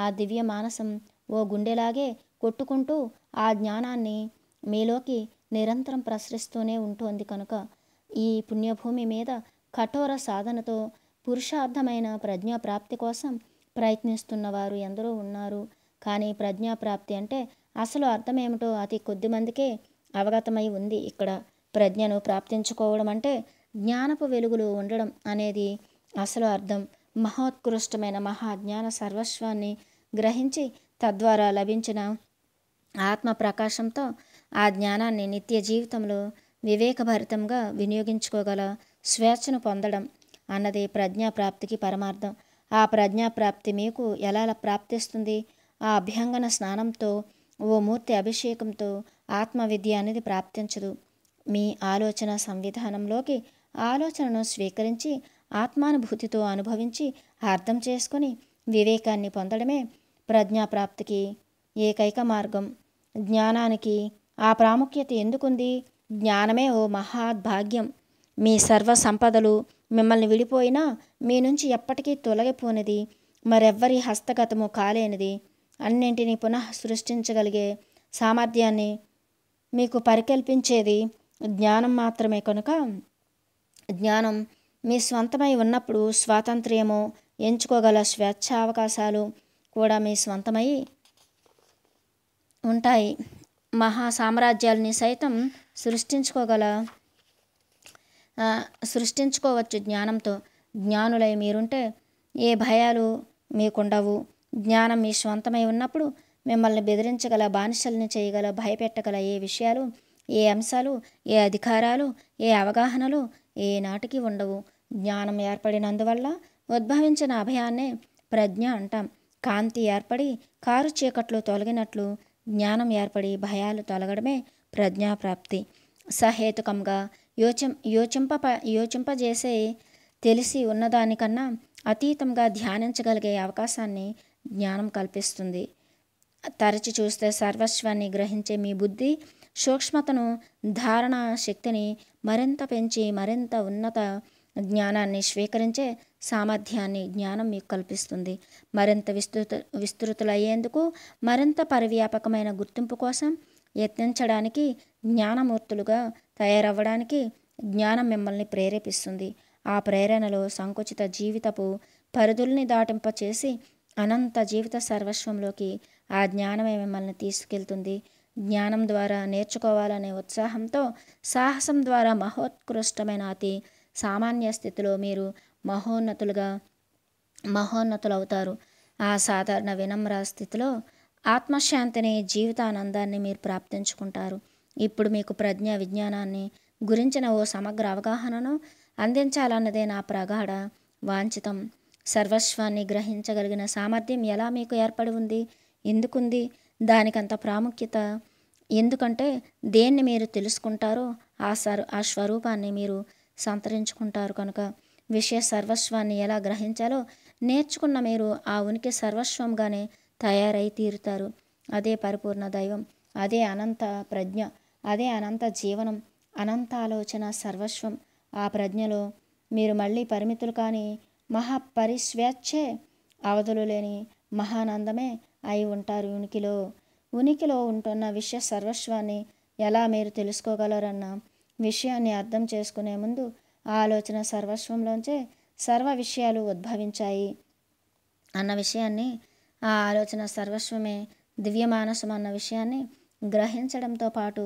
Speaker 1: ఆ దివ్య మానసం ఓ గుండెలాగే కొట్టుకుంటూ ఆ జ్ఞానాన్ని మీలోకి నిరంతరం ప్రసరిస్తూనే ఉంటుంది కనుక ఈ పుణ్యభూమి మీద కఠోర సాధనతో పురుషార్థమైన ప్రజ్ఞాప్రాప్తి కోసం ప్రయత్నిస్తున్నవారు ఎందరో ఉన్నారు కానీ ప్రజ్ఞాప్రాప్తి అంటే అసలు అర్థం ఏమిటో అతి కొద్దిమందికే అవగతమై ఉంది ఇక్కడ ప్రజ్ఞను ప్రాప్తించుకోవడం అంటే జ్ఞానపు వెలుగులు ఉండడం అనేది అసలు అర్థం మహోత్కృష్టమైన మహాజ్ఞాన సర్వస్వాన్ని గ్రహించి తద్వారా లభించిన ఆత్మ ప్రకాశంతో ఆ జ్ఞానాన్ని నిత్య జీవితంలో వివేకభరితంగా వినియోగించుకోగల స్వేచ్ఛను పొందడం అన్నది ప్రజ్ఞాప్రాప్తికి పరమార్థం ఆ ప్రజ్ఞాప్రాప్తి మీకు ఎలా ప్రాప్తిస్తుంది ఆ అభ్యంగన స్నానంతో ఓ మూర్తి అభిషేకంతో ఆత్మవిద్య అనేది ప్రాప్తించదు మీ ఆలోచన సంవిధానంలోకి ఆలోచనను స్వీకరించి ఆత్మానుభూతితో అనుభవించి అర్థం చేసుకుని వివేకాన్ని పొందడమే ప్రజ్ఞాప్రాప్తికి ఏకైక మార్గం జ్ఞానానికి ఆ ప్రాముఖ్యత ఎందుకుంది జ్ఞానమే ఓ మహాద్భాగ్యం మీ సర్వ సంపదలు మిమ్మల్ని విడిపోయినా మీ నుంచి ఎప్పటికీ తొలగిపోనిది మరెవ్వరి హస్తగతము కాలేనిది అన్నింటినీ పునః సృష్టించగలిగే సామర్థ్యాన్ని మీకు పరికల్పించేది జ్ఞానం మాత్రమే కనుక జ్ఞానం మీ స్వంతమై ఉన్నప్పుడు స్వాతంత్ర్యము ఎంచుకోగల స్వేచ్ఛ అవకాశాలు కూడా మీ స్వంతమై ఉంటాయి మహా సామ్రాజ్యాలని సైతం సృష్టించుకోగల సృష్టించుకోవచ్చు జ్ఞానంతో జ్ఞానులై మీరుంటే ఏ భయాలు మీకుండవు జ్ఞానం మీ స్వంతమై ఉన్నప్పుడు మిమ్మల్ని బెదిరించగల బానిసల్ని చేయగల భయపెట్టగల ఏ విషయాలు ఏ అంశాలు ఏ అధికారాలు ఏ అవగాహనలు ఏ నాటికి ఉండవు జ్ఞానం ఏర్పడినందువల్ల ఉద్భవించిన అభయాన్నే ప్రజ్ఞ అంటాం కాంతి ఏర్పడి కారు చీకట్లు తొలగినట్లు జ్ఞానం ఏర్పడి భయాలు తొలగడమే ప్రజ్ఞాప్రాప్తి సహేతుకంగా యోచిం యోచింప యోచింపజేసే తెలిసి ఉన్నదానికన్నా అతీతంగా ధ్యానించగలిగే అవకాశాన్ని జ్ఞానం కల్పిస్తుంది తరచి చూస్తే సర్వస్వాన్ని గ్రహించే మీ బుద్ధి సూక్ష్మతను ధారణ శక్తిని మరింత పెంచి మరింత ఉన్నత జ్ఞానాన్ని స్వీకరించే సామర్థ్యాన్ని జ్ఞానం మీకు కల్పిస్తుంది మరింత విస్తృత విస్తృతులయ్యేందుకు మరింత పరివ్యాపకమైన గుర్తింపు కోసం యత్నించడానికి జ్ఞానమూర్తులుగా తయారవ్వడానికి జ్ఞానం మిమ్మల్ని ప్రేరేపిస్తుంది ఆ ప్రేరణలో సంకుచిత జీవితపు పరిధుల్ని దాటింపచేసి అనంత జీవిత సర్వస్వంలోకి ఆ జ్ఞానమే మిమ్మల్ని తీసుకెళ్తుంది జ్ఞానం ద్వారా నేర్చుకోవాలనే ఉత్సాహంతో సాహసం ద్వారా మహోత్కృష్టమైన అతి సామాన్య స్థితిలో మీరు మహోన్నతులుగా మహోన్నతులవుతారు ఆ సాధారణ వినమ్ర స్థితిలో ఆత్మశాంతిని జీవితానందాన్ని మీరు ప్రాప్తించుకుంటారు ఇప్పుడు మీకు ప్రజ్ఞ విజ్ఞానాన్ని గురించిన ఓ సమగ్ర అవగాహనను అందించాలన్నదే నా ప్రగాఢ వాంఛితం సర్వస్వాన్ని గ్రహించగలిగిన సామర్థ్యం ఎలా మీకు ఏర్పడి ఉంది ఎందుకుంది దానికంత ప్రాముఖ్యత ఎందుకంటే దేన్ని మీరు తెలుసుకుంటారో ఆ సర్ ఆ స్వరూపాన్ని మీరు సంతరించుకుంటారు కనుక విషయ సర్వస్వాన్ని ఎలా గ్రహించాలో నేర్చుకున్న మీరు ఆ ఉనికి సర్వస్వంగానే తయారై తీరుతారు అదే పరిపూర్ణ దైవం అదే అనంత ప్రజ్ఞ అదే అనంత జీవనం అనంత ఆలోచన సర్వస్వం ఆ ప్రజ్ఞలో మీరు మళ్ళీ పరిమితులు కానీ మహాపరిస్వేచ్ఛే అవధులు లేని మహానందమే అయి ఉంటారు ఉనికిలో ఉనికిలో ఉంటున్న విషయ సర్వస్వాన్ని ఎలా మీరు తెలుసుకోగలరన్న విషయాన్ని అర్థం చేసుకునే ముందు ఆలోచన సర్వస్వంలోంచే సర్వ విషయాలు ఉద్భవించాయి అన్న విషయాన్ని ఆ ఆలోచన సర్వస్వమే దివ్యమానసం అన్న విషయాన్ని గ్రహించడంతో పాటు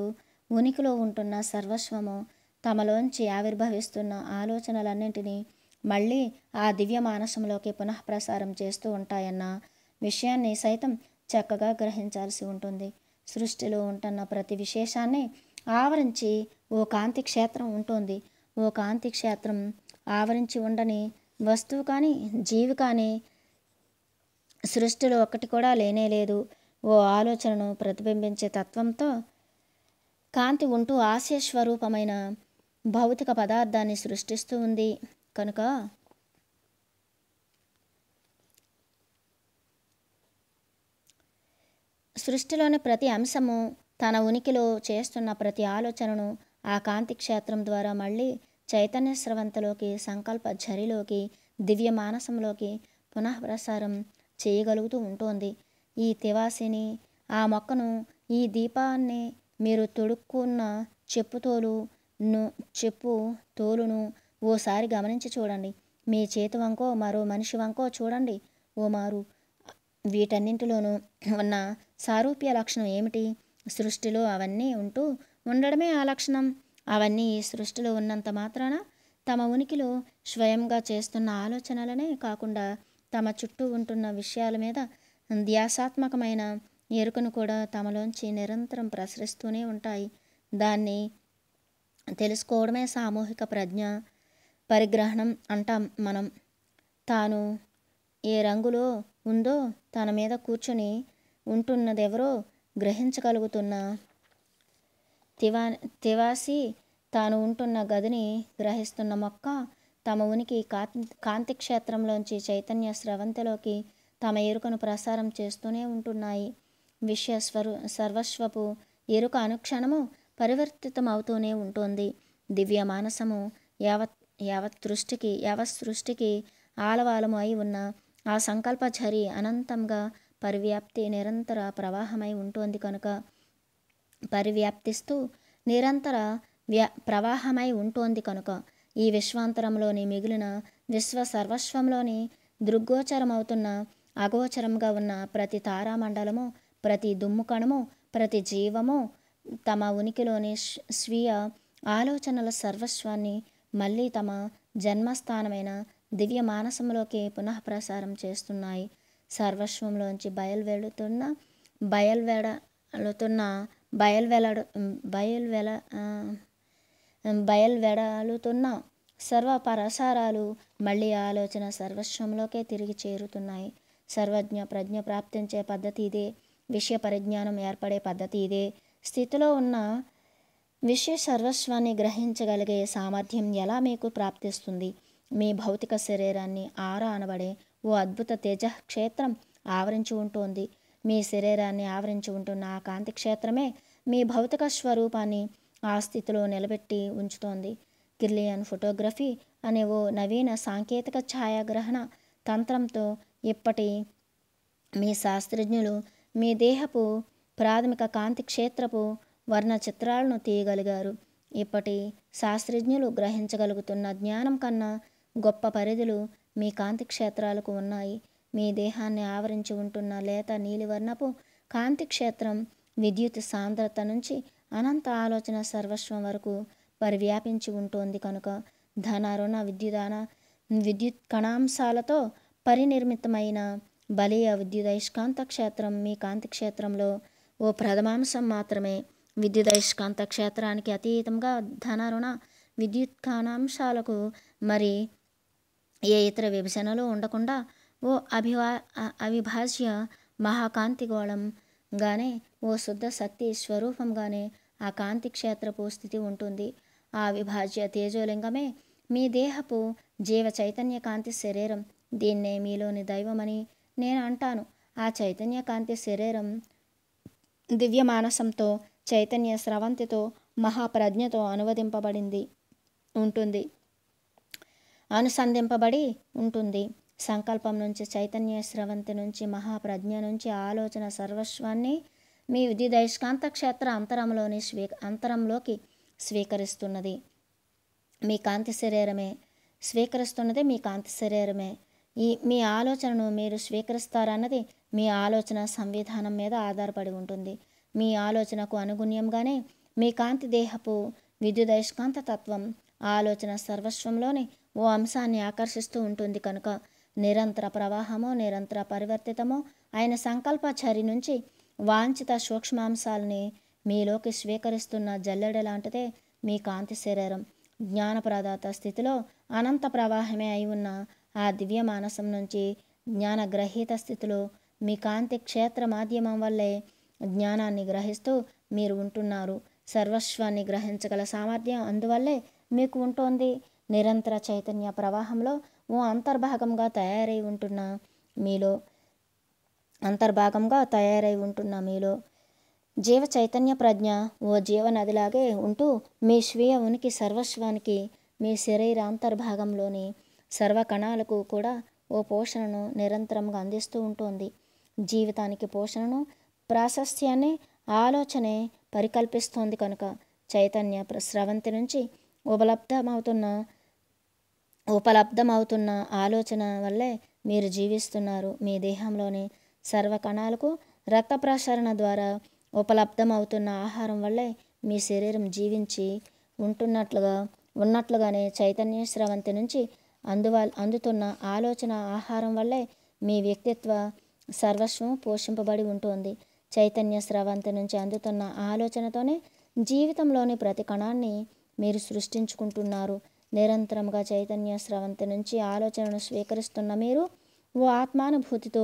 Speaker 1: ఉనికిలో ఉంటున్న సర్వస్వము తమలోంచి ఆవిర్భవిస్తున్న ఆలోచనలన్నింటినీ మళ్ళీ ఆ దివ్య మానసంలోకి పునఃప్రసారం చేస్తూ ఉంటాయన్న విషయాన్ని సైతం చక్కగా గ్రహించాల్సి ఉంటుంది సృష్టిలో ఉంటున్న ప్రతి విశేషాన్ని ఆవరించి ఓ కాంతి క్షేత్రం ఉంటుంది ఓ కాంతి క్షేత్రం ఆవరించి ఉండని వస్తువు కానీ జీవి కానీ సృష్టిలో ఒకటి కూడా లేనే లేదు ఓ ఆలోచనను ప్రతిబింబించే తత్వంతో కాంతి ఉంటూ ఆశయస్వరూపమైన భౌతిక పదార్థాన్ని సృష్టిస్తూ ఉంది కనుక సృష్టిలోని ప్రతి అంశము తన ఉనికిలో చేస్తున్న ప్రతి ఆలోచనను ఆ కాంతి క్షేత్రం ద్వారా మళ్ళీ చైతన్య స్రవంతలోకి సంకల్ప ఝరిలోకి దివ్య మానసంలోకి పునఃప్రసారం చేయగలుగుతూ ఉంటుంది ఈ తివాసిని ఆ మొక్కను ఈ దీపాన్ని మీరు తొడుక్కున్న చెప్పుతోలు చెప్పు తోలును ఓసారి గమనించి చూడండి మీ చేతి వంకో మరో మనిషి వంకో చూడండి ఓ మారు వీటన్నింటిలోనూ ఉన్న సారూప్య లక్షణం ఏమిటి సృష్టిలో అవన్నీ ఉంటూ ఉండడమే ఆ లక్షణం అవన్నీ ఈ సృష్టిలో ఉన్నంత మాత్రాన తమ ఉనికిలో స్వయంగా చేస్తున్న ఆలోచనలనే కాకుండా తమ చుట్టూ ఉంటున్న విషయాల మీద ధ్యాసాత్మకమైన ఎరుకను కూడా తమలోంచి నిరంతరం ప్రసరిస్తూనే ఉంటాయి దాన్ని తెలుసుకోవడమే సామూహిక ప్రజ్ఞ పరిగ్రహణం అంటాం మనం తాను ఏ రంగులో ఉందో తన మీద కూర్చొని ఉంటున్నదెవరో గ్రహించగలుగుతున్న తివా తివాసి తాను ఉంటున్న గదిని గ్రహిస్తున్న మొక్క తమ ఉనికి కాంతి క్షేత్రంలోంచి చైతన్య స్రవంతిలోకి తమ ఎరుకను ప్రసారం చేస్తూనే ఉంటున్నాయి విశ్వస్వరు సర్వస్వపు ఎరుక అనుక్షణము పరివర్తితమవుతూనే ఉంటుంది దివ్య మానసము యావత్ యావత్ సృష్టికి యావత్ సృష్టికి ఆలవాలము అయి ఉన్న ఆ సంకల్ప చరి అనంతంగా పరివ్యాప్తి నిరంతర ప్రవాహమై ఉంటుంది కనుక పరివ్యాప్తిస్తూ నిరంతర వ్యా ప్రవాహమై ఉంటుంది కనుక ఈ విశ్వాంతరంలోని మిగిలిన విశ్వ సర్వస్వంలోని దృగ్గోచరమవుతున్న అగోచరంగా ఉన్న ప్రతి తారామండలము ప్రతి దుమ్ముకణము ప్రతి జీవము తమ ఉనికిలోని స్వీయ ఆలోచనల సర్వస్వాన్ని మళ్ళీ తమ జన్మస్థానమైన దివ్య మానసంలోకి పునః ప్రసారం చేస్తున్నాయి సర్వస్వంలోంచి బయలువెళుతున్న బయలువెడలుతున్న బయలువెలడు బయలువెల బయలువెడలుతున్న సర్వ పరసారాలు మళ్ళీ ఆలోచన సర్వస్వంలోకే తిరిగి చేరుతున్నాయి సర్వజ్ఞ ప్రజ్ఞ ప్రాప్తించే పద్ధతి ఇదే విషయ పరిజ్ఞానం ఏర్పడే పద్ధతి ఇదే స్థితిలో ఉన్న విశ్వ సర్వస్వాన్ని గ్రహించగలిగే సామర్థ్యం ఎలా మీకు ప్రాప్తిస్తుంది మీ భౌతిక శరీరాన్ని ఆరా అనబడే ఓ అద్భుత తేజక్షేత్రం ఆవరించి ఉంటుంది మీ శరీరాన్ని ఆవరించి ఉంటున్న ఆ కాంతి క్షేత్రమే మీ భౌతిక స్వరూపాన్ని ఆ స్థితిలో నిలబెట్టి ఉంచుతోంది కిర్లియన్ ఫోటోగ్రఫీ అనే ఓ నవీన సాంకేతిక ఛాయాగ్రహణ తంత్రంతో ఇప్పటి మీ శాస్త్రజ్ఞులు మీ దేహపు ప్రాథమిక కాంతి క్షేత్రపు వర్ణ చిత్రాలను తీయగలిగారు ఇప్పటి శాస్త్రజ్ఞులు గ్రహించగలుగుతున్న జ్ఞానం కన్నా గొప్ప పరిధులు మీ కాంతి క్షేత్రాలకు ఉన్నాయి మీ దేహాన్ని ఆవరించి ఉంటున్న లేత నీలివర్ణపు కాంతి క్షేత్రం విద్యుత్ సాంద్రత నుంచి అనంత ఆలోచన సర్వస్వం వరకు పరివ్యాపించి ఉంటుంది కనుక ధన రుణ విద్యుదాన విద్యుత్ కణాంశాలతో పరినిర్మితమైన బలీయ విద్యుదయస్కాంత క్షేత్రం మీ కాంతి క్షేత్రంలో ఓ ప్రథమాంశం మాత్రమే అయస్కాంత క్షేత్రానికి అతీతంగా ధన రుణ విద్యుత్ కాణాంశాలకు మరి ఏ ఇతర విభజనలు ఉండకుండా ఓ అభివా అవిభాజ్య గానే ఓ శుద్ధ శక్తి స్వరూపంగానే ఆ కాంతి క్షేత్రపు స్థితి ఉంటుంది ఆ విభాజ్య తేజోలింగమే మీ దేహపు జీవ చైతన్య కాంతి శరీరం దీన్నే మీలోని దైవమని నేను అంటాను ఆ చైతన్య కాంతి శరీరం దివ్య మానసంతో చైతన్య స్రవంతితో మహాప్రజ్ఞతో అనువదింపబడింది ఉంటుంది అనుసంధింపబడి ఉంటుంది సంకల్పం నుంచి చైతన్య స్రవంతి నుంచి మహాప్రజ్ఞ నుంచి ఆలోచన సర్వస్వాన్ని మీ విద్యుదయస్కాంత క్షేత్ర అంతరంలోని స్వీ అంతరంలోకి స్వీకరిస్తున్నది మీ కాంతి శరీరమే స్వీకరిస్తున్నది మీ కాంతి శరీరమే ఈ మీ ఆలోచనను మీరు స్వీకరిస్తారన్నది మీ ఆలోచన సంవిధానం మీద ఆధారపడి ఉంటుంది మీ ఆలోచనకు అనుగుణ్యంగానే మీ కాంతి దేహపు విద్యుదయస్కాంత తత్వం ఆలోచన సర్వస్వంలోని ఓ అంశాన్ని ఆకర్షిస్తూ ఉంటుంది కనుక నిరంతర ప్రవాహమో నిరంతర పరివర్తితమో ఆయన చరి నుంచి వాంఛిత సూక్ష్మాంశాలని మీలోకి స్వీకరిస్తున్న జల్లెడ లాంటిదే మీ కాంతి శరీరం జ్ఞానప్రదాత స్థితిలో అనంత ప్రవాహమే అయి ఉన్న ఆ దివ్య మానసం నుంచి జ్ఞానగ్రహీత స్థితిలో మీ కాంతి క్షేత్ర మాధ్యమం వల్లే జ్ఞానాన్ని గ్రహిస్తూ మీరు ఉంటున్నారు సర్వస్వాన్ని గ్రహించగల సామర్థ్యం అందువల్లే మీకు ఉంటోంది నిరంతర చైతన్య ప్రవాహంలో ఓ అంతర్భాగంగా తయారై ఉంటున్న మీలో అంతర్భాగంగా తయారై ఉంటున్న మీలో జీవ చైతన్య ప్రజ్ఞ ఓ జీవనదిలాగే ఉంటూ మీ స్వీయ ఉనికి సర్వస్వానికి మీ శరీర అంతర్భాగంలోని సర్వకణాలకు కూడా ఓ పోషణను నిరంతరంగా అందిస్తూ ఉంటుంది జీవితానికి పోషణను ప్రాశస్త్యాన్ని ఆలోచనే పరికల్పిస్తోంది కనుక చైతన్య స్రవంతి నుంచి ఉపలబ్ధమవుతున్న ఉపలబ్ధమవుతున్న ఆలోచన వల్లే మీరు జీవిస్తున్నారు మీ దేహంలోని సర్వ కణాలకు రక్త ప్రసరణ ద్వారా ఉపలబ్ధమవుతున్న ఆహారం వల్లే మీ శరీరం జీవించి ఉంటున్నట్లుగా ఉన్నట్లుగానే చైతన్య స్రవంతి నుంచి అందువ అందుతున్న ఆలోచన ఆహారం వల్లే మీ వ్యక్తిత్వ సర్వస్వం పోషింపబడి ఉంటుంది చైతన్య స్రవంతి నుంచి అందుతున్న ఆలోచనతోనే జీవితంలోని ప్రతి కణాన్ని మీరు సృష్టించుకుంటున్నారు నిరంతరంగా చైతన్య స్రవంతి నుంచి ఆలోచనను స్వీకరిస్తున్న మీరు ఓ ఆత్మానుభూతితో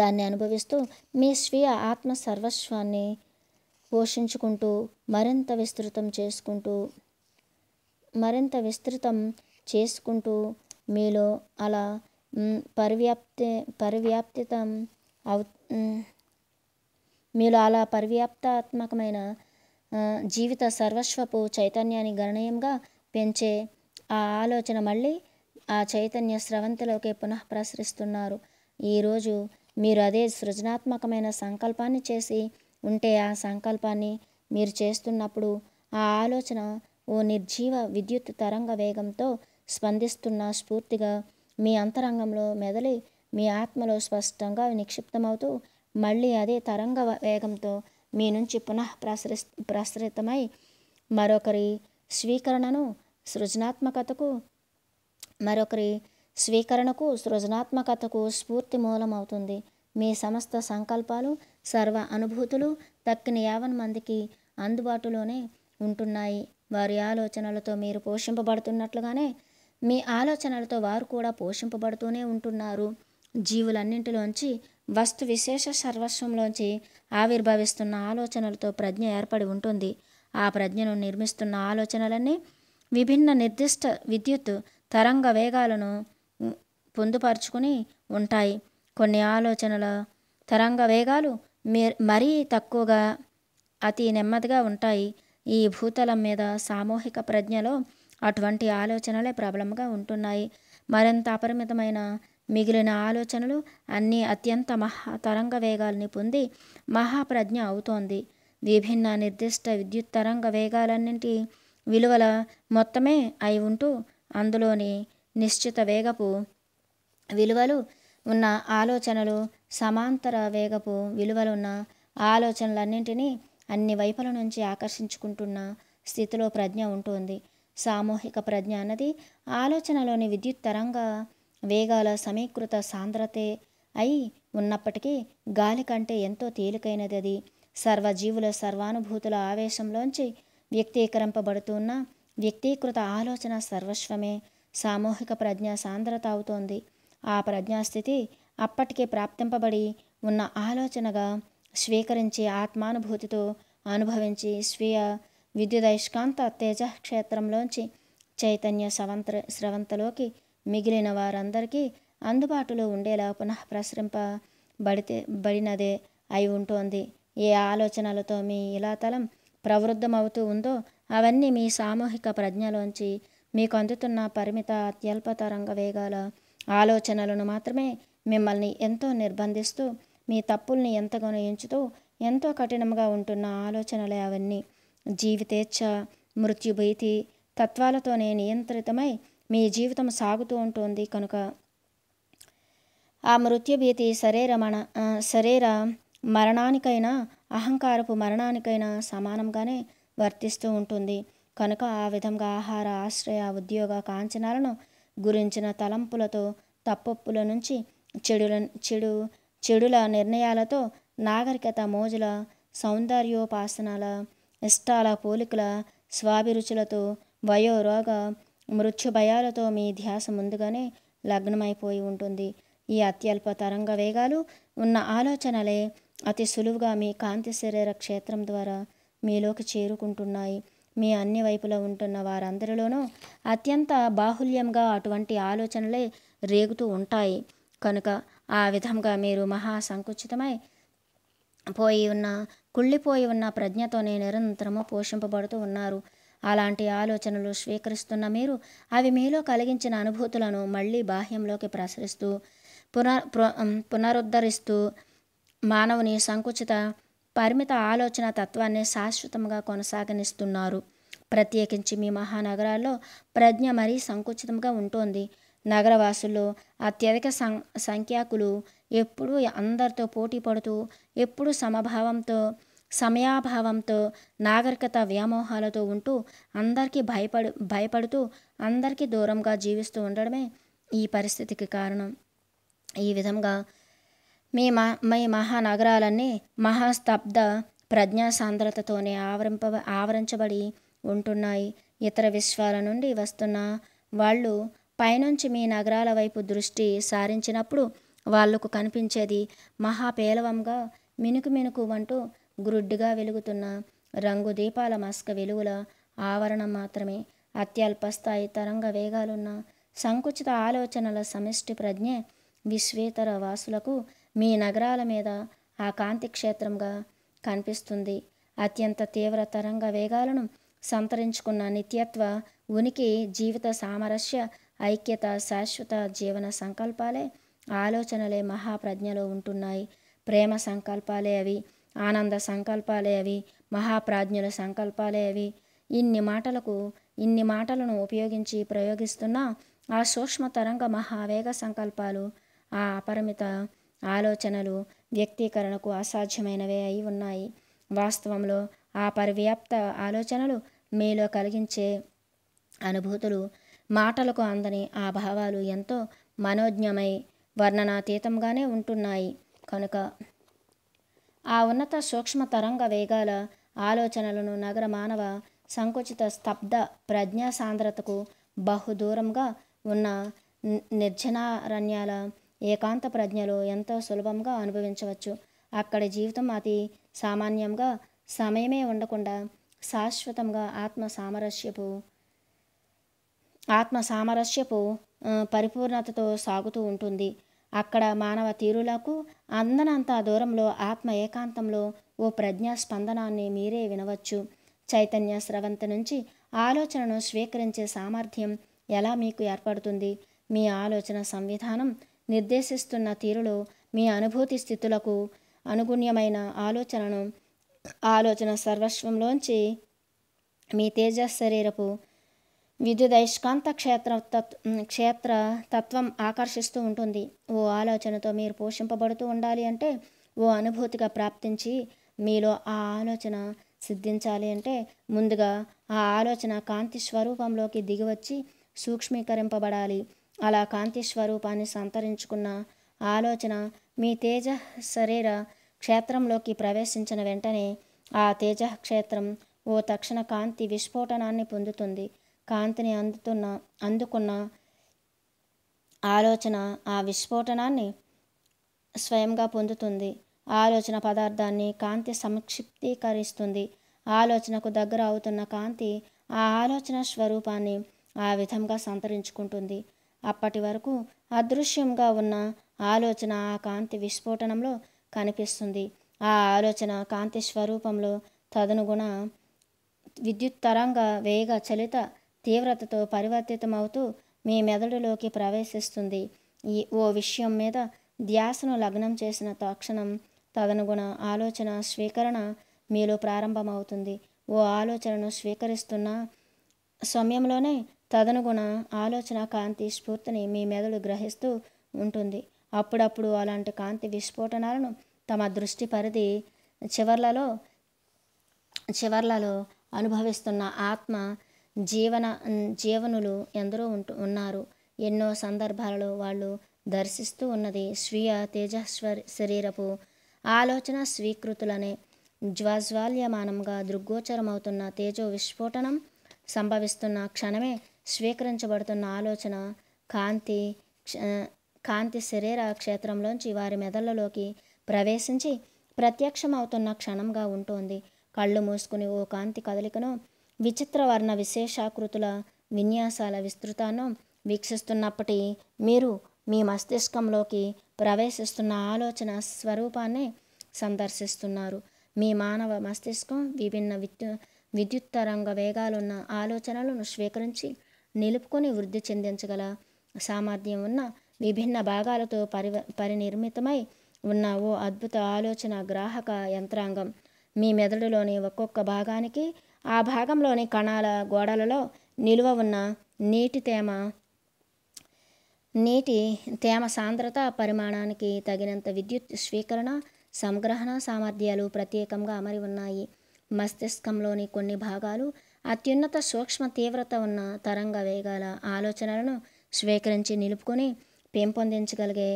Speaker 1: దాన్ని అనుభవిస్తూ మీ స్వీయ ఆత్మ సర్వస్వాన్ని పోషించుకుంటూ మరింత విస్తృతం చేసుకుంటూ మరింత విస్తృతం చేసుకుంటూ మీలో అలా పరివ్యాప్తి పరివ్యాప్తితం అవు మీరు అలా పరివ్యాప్తాత్మకమైన జీవిత సర్వస్వపు చైతన్యాన్ని గణనీయంగా పెంచే ఆ ఆలోచన మళ్ళీ ఆ చైతన్య స్రవంతిలోకి పునః ప్రసరిస్తున్నారు ఈరోజు మీరు అదే సృజనాత్మకమైన సంకల్పాన్ని చేసి ఉంటే ఆ సంకల్పాన్ని మీరు చేస్తున్నప్పుడు ఆ ఆలోచన ఓ నిర్జీవ విద్యుత్ తరంగ వేగంతో స్పందిస్తున్న స్ఫూర్తిగా మీ అంతరంగంలో మెదలి మీ ఆత్మలో స్పష్టంగా నిక్షిప్తమవుతూ మళ్ళీ అదే తరంగ వేగంతో మీ నుంచి పునః ప్రసరి ప్రసరితమై మరొకరి స్వీకరణను సృజనాత్మకతకు మరొకరి స్వీకరణకు సృజనాత్మకతకు స్ఫూర్తి మూలమవుతుంది మీ సమస్త సంకల్పాలు సర్వ అనుభూతులు తక్కిన యావన్ మందికి అందుబాటులోనే ఉంటున్నాయి వారి ఆలోచనలతో మీరు పోషింపబడుతున్నట్లుగానే మీ ఆలోచనలతో వారు కూడా పోషింపబడుతూనే ఉంటున్నారు జీవులన్నింటిలోంచి వస్తు విశేష సర్వస్వంలోంచి ఆవిర్భవిస్తున్న ఆలోచనలతో ప్రజ్ఞ ఏర్పడి ఉంటుంది ఆ ప్రజ్ఞను నిర్మిస్తున్న ఆలోచనలన్నీ విభిన్న నిర్దిష్ట విద్యుత్ తరంగ వేగాలను పొందుపరుచుకుని ఉంటాయి కొన్ని ఆలోచనల తరంగ వేగాలు మరీ తక్కువగా అతి నెమ్మదిగా ఉంటాయి ఈ భూతలం మీద సామూహిక ప్రజ్ఞలో అటువంటి ఆలోచనలే ప్రబలంగా ఉంటున్నాయి మరింత అపరిమితమైన మిగిలిన ఆలోచనలు అన్నీ అత్యంత మహా తరంగ వేగాల్ని పొంది మహాప్రజ్ఞ అవుతోంది విభిన్న నిర్దిష్ట విద్యుత్ తరంగ వేగాలన్నింటి విలువల మొత్తమే అయి ఉంటూ అందులోని నిశ్చిత వేగపు విలువలు ఉన్న ఆలోచనలు సమాంతర వేగపు విలువలున్న ఆలోచనలన్నింటినీ అన్ని వైపుల నుంచి ఆకర్షించుకుంటున్న స్థితిలో ప్రజ్ఞ ఉంటుంది సామూహిక ప్రజ్ఞ అన్నది ఆలోచనలోని విద్యుత్ తరంగ వేగాల సమీకృత సాంద్రతే అయి ఉన్నప్పటికీ గాలి కంటే ఎంతో తేలికైనది అది సర్వజీవుల సర్వానుభూతుల ఆవేశంలోంచి వ్యక్తీకరింపబడుతున్న వ్యక్తీకృత ఆలోచన సర్వస్వమే సామూహిక ప్రజ్ఞ సాంద్రత అవుతోంది ఆ ప్రజ్ఞాస్థితి అప్పటికే ప్రాప్తింపబడి ఉన్న ఆలోచనగా స్వీకరించి ఆత్మానుభూతితో అనుభవించి స్వీయ విద్యుదయస్కాంత తేజ క్షేత్రంలోంచి చైతన్య సవంత స్రవంతలోకి మిగిలిన వారందరికీ అందుబాటులో ఉండేలా పునః ప్రసరింప బడితే బడినదే అయి ఉంటోంది ఏ ఆలోచనలతో మీ ఇలాతలం ప్రవృద్ధమవుతూ ఉందో అవన్నీ మీ సామూహిక ప్రజ్ఞలోంచి మీకు అందుతున్న పరిమిత అత్యల్ప తరంగ వేగాల ఆలోచనలను మాత్రమే మిమ్మల్ని ఎంతో నిర్బంధిస్తూ మీ తప్పుల్ని ఎంతగానో ఎంచుతూ ఎంతో కఠినంగా ఉంటున్న ఆలోచనలే అవన్నీ జీవితేచ్ఛ మృత్యుభీతి తత్వాలతోనే నియంత్రితమై మీ జీవితం సాగుతూ ఉంటుంది కనుక ఆ మృత్యుభీతి శరీర మన శరీర మరణానికైనా అహంకారపు మరణానికైనా సమానంగానే వర్తిస్తూ ఉంటుంది కనుక ఆ విధంగా ఆహార ఆశ్రయ ఉద్యోగ కాంచనాలను గురించిన తలంపులతో తప్పొప్పుల నుంచి చెడుల చెడు చెడుల నిర్ణయాలతో నాగరికత మోజుల సౌందర్యోపాసనల ఇష్టాల పోలికల స్వాభిరుచులతో వయోరోగ మృత్యు భయాలతో మీ ధ్యాస ముందుగానే లగ్నమైపోయి ఉంటుంది ఈ అత్యల్ప తరంగ వేగాలు ఉన్న ఆలోచనలే అతి సులువుగా మీ కాంతి శరీర క్షేత్రం ద్వారా మీలోకి చేరుకుంటున్నాయి మీ అన్ని వైపుల ఉంటున్న వారందరిలోనూ అత్యంత బాహుల్యంగా అటువంటి ఆలోచనలే రేగుతూ ఉంటాయి కనుక ఆ విధంగా మీరు మహా సంకుచితమై పోయి ఉన్న కుళ్ళిపోయి ఉన్న ప్రజ్ఞతోనే నిరంతరము పోషింపబడుతూ ఉన్నారు అలాంటి ఆలోచనలు స్వీకరిస్తున్న మీరు అవి మీలో కలిగించిన అనుభూతులను మళ్ళీ బాహ్యంలోకి ప్రసరిస్తూ పునర్ పునరుద్ధరిస్తూ మానవుని సంకుచిత పరిమిత ఆలోచన తత్వాన్ని శాశ్వతంగా కొనసాగనిస్తున్నారు ప్రత్యేకించి మీ మహానగరాల్లో ప్రజ్ఞ మరీ సంకుచితంగా ఉంటుంది నగరవాసుల్లో అత్యధిక సం సంఖ్యాకులు ఎప్పుడూ అందరితో పోటీ పడుతూ ఎప్పుడూ సమభావంతో సమయాభావంతో నాగరికత వ్యామోహాలతో ఉంటూ అందరికీ భయపడు భయపడుతూ అందరికీ దూరంగా జీవిస్తూ ఉండడమే ఈ పరిస్థితికి కారణం ఈ విధంగా మీ మా మీ మహానగరాలన్నీ మహాస్తబ్ద ప్రజ్ఞా సాంద్రతతోనే ఆవరింప ఆవరించబడి ఉంటున్నాయి ఇతర విశ్వాల నుండి వస్తున్న వాళ్ళు పైనుంచి మీ నగరాల వైపు దృష్టి సారించినప్పుడు వాళ్లకు కనిపించేది మహాపేలవంగా మినుకు మినుకు అంటూ గురుడ్డుగా వెలుగుతున్న రంగు దీపాల మస్క వెలుగుల ఆవరణం మాత్రమే అత్యల్ప స్థాయి తరంగ వేగాలున్న సంకుచిత ఆలోచనల సమిష్టి ప్రజ్ఞే విశ్వేతర వాసులకు మీ నగరాల మీద ఆ కాంతి క్షేత్రంగా కనిపిస్తుంది అత్యంత తీవ్ర తరంగ వేగాలను సంతరించుకున్న నిత్యత్వ ఉనికి జీవిత సామరస్య ఐక్యత శాశ్వత జీవన సంకల్పాలే ఆలోచనలే మహాప్రజ్ఞలో ఉంటున్నాయి ప్రేమ సంకల్పాలే అవి ఆనంద సంకల్పాలే అవి మహాప్రాజ్ఞుల సంకల్పాలే అవి ఇన్ని మాటలకు ఇన్ని మాటలను ఉపయోగించి ప్రయోగిస్తున్న ఆ సూక్ష్మ తరంగ మహావేగ సంకల్పాలు ఆ అపరిమిత ఆలోచనలు వ్యక్తీకరణకు అసాధ్యమైనవే అయి ఉన్నాయి వాస్తవంలో ఆ పరివ్యాప్త ఆలోచనలు మీలో కలిగించే అనుభూతులు మాటలకు అందని ఆ భావాలు ఎంతో మనోజ్ఞమై వర్ణనాతీతంగానే ఉంటున్నాయి కనుక ఆ ఉన్నత సూక్ష్మ తరంగ వేగాల ఆలోచనలను నగర మానవ సంకుచిత స్తబ్ద ప్రజ్ఞా సాంద్రతకు బహుదూరంగా ఉన్న నిర్జనారణ్యాల ఏకాంత ప్రజ్ఞలో ఎంతో సులభంగా అనుభవించవచ్చు అక్కడ జీవితం అతి సామాన్యంగా సమయమే ఉండకుండా శాశ్వతంగా ఆత్మ సామరస్యపు ఆత్మ సామరస్యపు పరిపూర్ణతతో సాగుతూ ఉంటుంది అక్కడ మానవ తీరులకు అందనంత దూరంలో ఆత్మ ఏకాంతంలో ఓ ప్రజ్ఞా స్పందనాన్ని మీరే వినవచ్చు చైతన్య స్రవంత నుంచి ఆలోచనను స్వీకరించే సామర్థ్యం ఎలా మీకు ఏర్పడుతుంది మీ ఆలోచన సంవిధానం నిర్దేశిస్తున్న తీరులో మీ అనుభూతి స్థితులకు అనుగుణ్యమైన ఆలోచనను ఆలోచన సర్వస్వంలోంచి మీ తేజశరీరపు విద్యుదయస్కాంత క్షేత్ర క్షేత్ర తత్వం ఆకర్షిస్తూ ఉంటుంది ఓ ఆలోచనతో మీరు పోషింపబడుతూ ఉండాలి అంటే ఓ అనుభూతిగా ప్రాప్తించి మీలో ఆ ఆలోచన సిద్ధించాలి అంటే ముందుగా ఆ ఆలోచన కాంతి స్వరూపంలోకి దిగివచ్చి సూక్ష్మీకరింపబడాలి అలా కాంతి స్వరూపాన్ని సంతరించుకున్న ఆలోచన మీ తేజ శరీర క్షేత్రంలోకి ప్రవేశించిన వెంటనే ఆ తేజ క్షేత్రం ఓ తక్షణ కాంతి విస్ఫోటనాన్ని పొందుతుంది కాంతిని అందుతున్న అందుకున్న ఆలోచన ఆ విస్ఫోటనాన్ని స్వయంగా పొందుతుంది ఆలోచన పదార్థాన్ని కాంతి సంక్షిప్తీకరిస్తుంది ఆలోచనకు దగ్గర అవుతున్న కాంతి ఆ ఆలోచన స్వరూపాన్ని ఆ విధంగా సంతరించుకుంటుంది అప్పటి వరకు అదృశ్యంగా ఉన్న ఆలోచన ఆ కాంతి విస్ఫోటనంలో కనిపిస్తుంది ఆ ఆలోచన కాంతి స్వరూపంలో తదనుగుణ విద్యుత్ తరంగ వేగ చలిత తీవ్రతతో పరివర్తితమవుతూ మీ మెదడులోకి ప్రవేశిస్తుంది ఈ ఓ విషయం మీద ధ్యాసను లగ్నం చేసిన తక్షణం తదనుగుణ ఆలోచన స్వీకరణ మీలో ప్రారంభమవుతుంది ఓ ఆలోచనను స్వీకరిస్తున్న సమయంలోనే తదనుగుణ ఆలోచన కాంతి స్ఫూర్తిని మీ మెదడు గ్రహిస్తూ ఉంటుంది అప్పుడప్పుడు అలాంటి కాంతి విస్ఫోటనాలను తమ దృష్టి పరిధి చివర్లలో చివర్లలో అనుభవిస్తున్న ఆత్మ జీవన జీవనులు ఎందరో ఉంటు ఉన్నారు ఎన్నో సందర్భాలలో వాళ్ళు దర్శిస్తూ ఉన్నది స్వీయ తేజస్వ శరీరపు ఆలోచన స్వీకృతులనే జ్వాజ్వాల్యమానంగా దృగ్గోచరమవుతున్న తేజో విస్ఫోటనం సంభవిస్తున్న క్షణమే స్వీకరించబడుతున్న ఆలోచన కాంతి కాంతి శరీర క్షేత్రంలోంచి వారి మెదళ్ళలోకి ప్రవేశించి ప్రత్యక్షమవుతున్న క్షణంగా ఉంటుంది కళ్ళు మూసుకుని ఓ కాంతి కదలికను విచిత్ర వర్ణ విశేషాకృతుల విన్యాసాల విస్తృతాను వీక్షిస్తున్నప్పటి మీరు మీ మస్తిష్కంలోకి ప్రవేశిస్తున్న ఆలోచన స్వరూపాన్ని సందర్శిస్తున్నారు మీ మానవ మస్తిష్కం విభిన్న విద్యు విద్యుత్ తరంగ వేగాలున్న ఆలోచనలను స్వీకరించి నిలుపుకొని వృద్ధి చెందించగల సామర్థ్యం ఉన్న విభిన్న భాగాలతో పరి పరినిర్మితమై ఉన్న ఓ అద్భుత ఆలోచన గ్రాహక యంత్రాంగం మీ మెదడులోని ఒక్కొక్క భాగానికి ఆ భాగంలోని కణాల గోడలలో నిలువ ఉన్న నీటి తేమ నీటి తేమ సాంద్రత పరిమాణానికి తగినంత విద్యుత్ స్వీకరణ సంగ్రహణ సామర్థ్యాలు ప్రత్యేకంగా అమరి ఉన్నాయి మస్తిష్కంలోని కొన్ని భాగాలు అత్యున్నత సూక్ష్మ తీవ్రత ఉన్న తరంగ వేగాల ఆలోచనలను స్వీకరించి నిలుపుకొని పెంపొందించగలిగే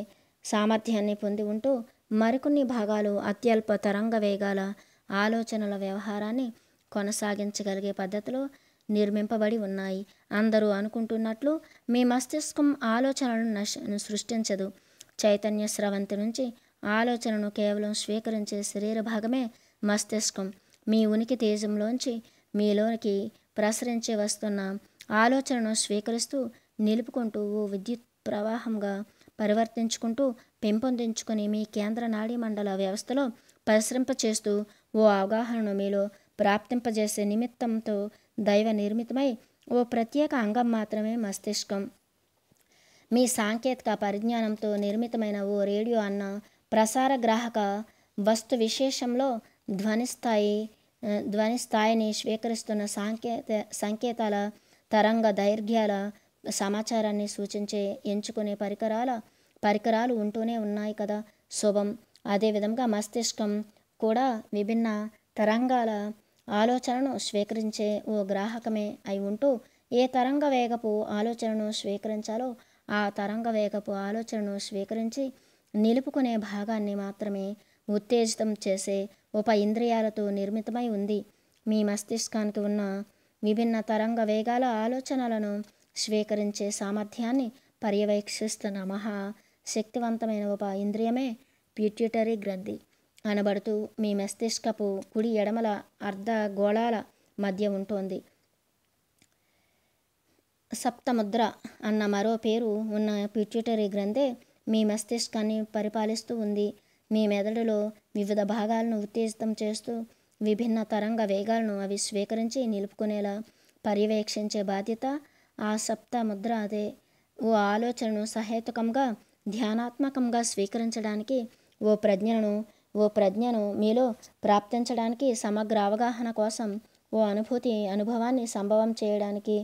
Speaker 1: సామర్థ్యాన్ని పొంది ఉంటూ మరికొన్ని భాగాలు అత్యల్ప తరంగ వేగాల ఆలోచనల వ్యవహారాన్ని కొనసాగించగలిగే పద్ధతిలో నిర్మింపబడి ఉన్నాయి అందరూ అనుకుంటున్నట్లు మీ మస్తిష్కం ఆలోచనలను నశ సృష్టించదు చైతన్య స్రవంతి నుంచి ఆలోచనను కేవలం స్వీకరించే శరీర భాగమే మస్తిష్కం మీ ఉనికి తేజంలోంచి మీలోనికి ప్రసరించి వస్తున్న ఆలోచనను స్వీకరిస్తూ నిలుపుకుంటూ ఓ విద్యుత్ ప్రవాహంగా పరివర్తించుకుంటూ పెంపొందించుకుని మీ కేంద్ర నాడీ మండల వ్యవస్థలో చేస్తూ ఓ అవగాహనను మీలో ప్రాప్తింపజేసే నిమిత్తంతో దైవ నిర్మితమై ఓ ప్రత్యేక అంగం మాత్రమే మస్తిష్కం మీ సాంకేతిక పరిజ్ఞానంతో నిర్మితమైన ఓ రేడియో అన్న ప్రసార గ్రాహక వస్తు విశేషంలో ధ్వనిస్థాయి ధ్వనిస్థాయిని స్వీకరిస్తున్న సాంకేత సంకేతాల తరంగ దైర్ఘ్యాల సమాచారాన్ని సూచించే ఎంచుకునే పరికరాల పరికరాలు ఉంటూనే ఉన్నాయి కదా శుభం అదేవిధంగా మస్తిష్కం కూడా విభిన్న తరంగాల ఆలోచనను స్వీకరించే ఓ గ్రాహకమే అయి ఉంటూ ఏ తరంగ వేగపు ఆలోచనను స్వీకరించాలో ఆ తరంగ వేగపు ఆలోచనను స్వీకరించి నిలుపుకునే భాగాన్ని మాత్రమే ఉత్తేజితం చేసే ఉప ఇంద్రియాలతో నిర్మితమై ఉంది మీ మస్తిష్కానికి ఉన్న విభిన్న తరంగ వేగాల ఆలోచనలను స్వీకరించే సామర్థ్యాన్ని పర్యవేక్షిస్తున్న మహా శక్తివంతమైన ఉప ఇంద్రియమే ప్యూట్యూటరీ గ్రంథి అనబడుతూ మీ మస్తిష్కపు కుడి ఎడమల అర్ధ గోళాల మధ్య ఉంటుంది సప్తముద్ర అన్న మరో పేరు ఉన్న పిట్యూటరీ గ్రంథే మీ మస్తిష్కాన్ని పరిపాలిస్తూ ఉంది మీ మెదడులో వివిధ భాగాలను ఉత్తేజితం చేస్తూ విభిన్న తరంగ వేగాలను అవి స్వీకరించి నిలుపుకునేలా పర్యవేక్షించే బాధ్యత ఆ సప్త ముద్ర అదే ఓ ఆలోచనను సహేతుకంగా ధ్యానాత్మకంగా స్వీకరించడానికి ఓ ప్రజ్ఞను ఓ ప్రజ్ఞను మీలో ప్రాప్తించడానికి సమగ్ర అవగాహన కోసం ఓ అనుభూతి అనుభవాన్ని సంభవం చేయడానికి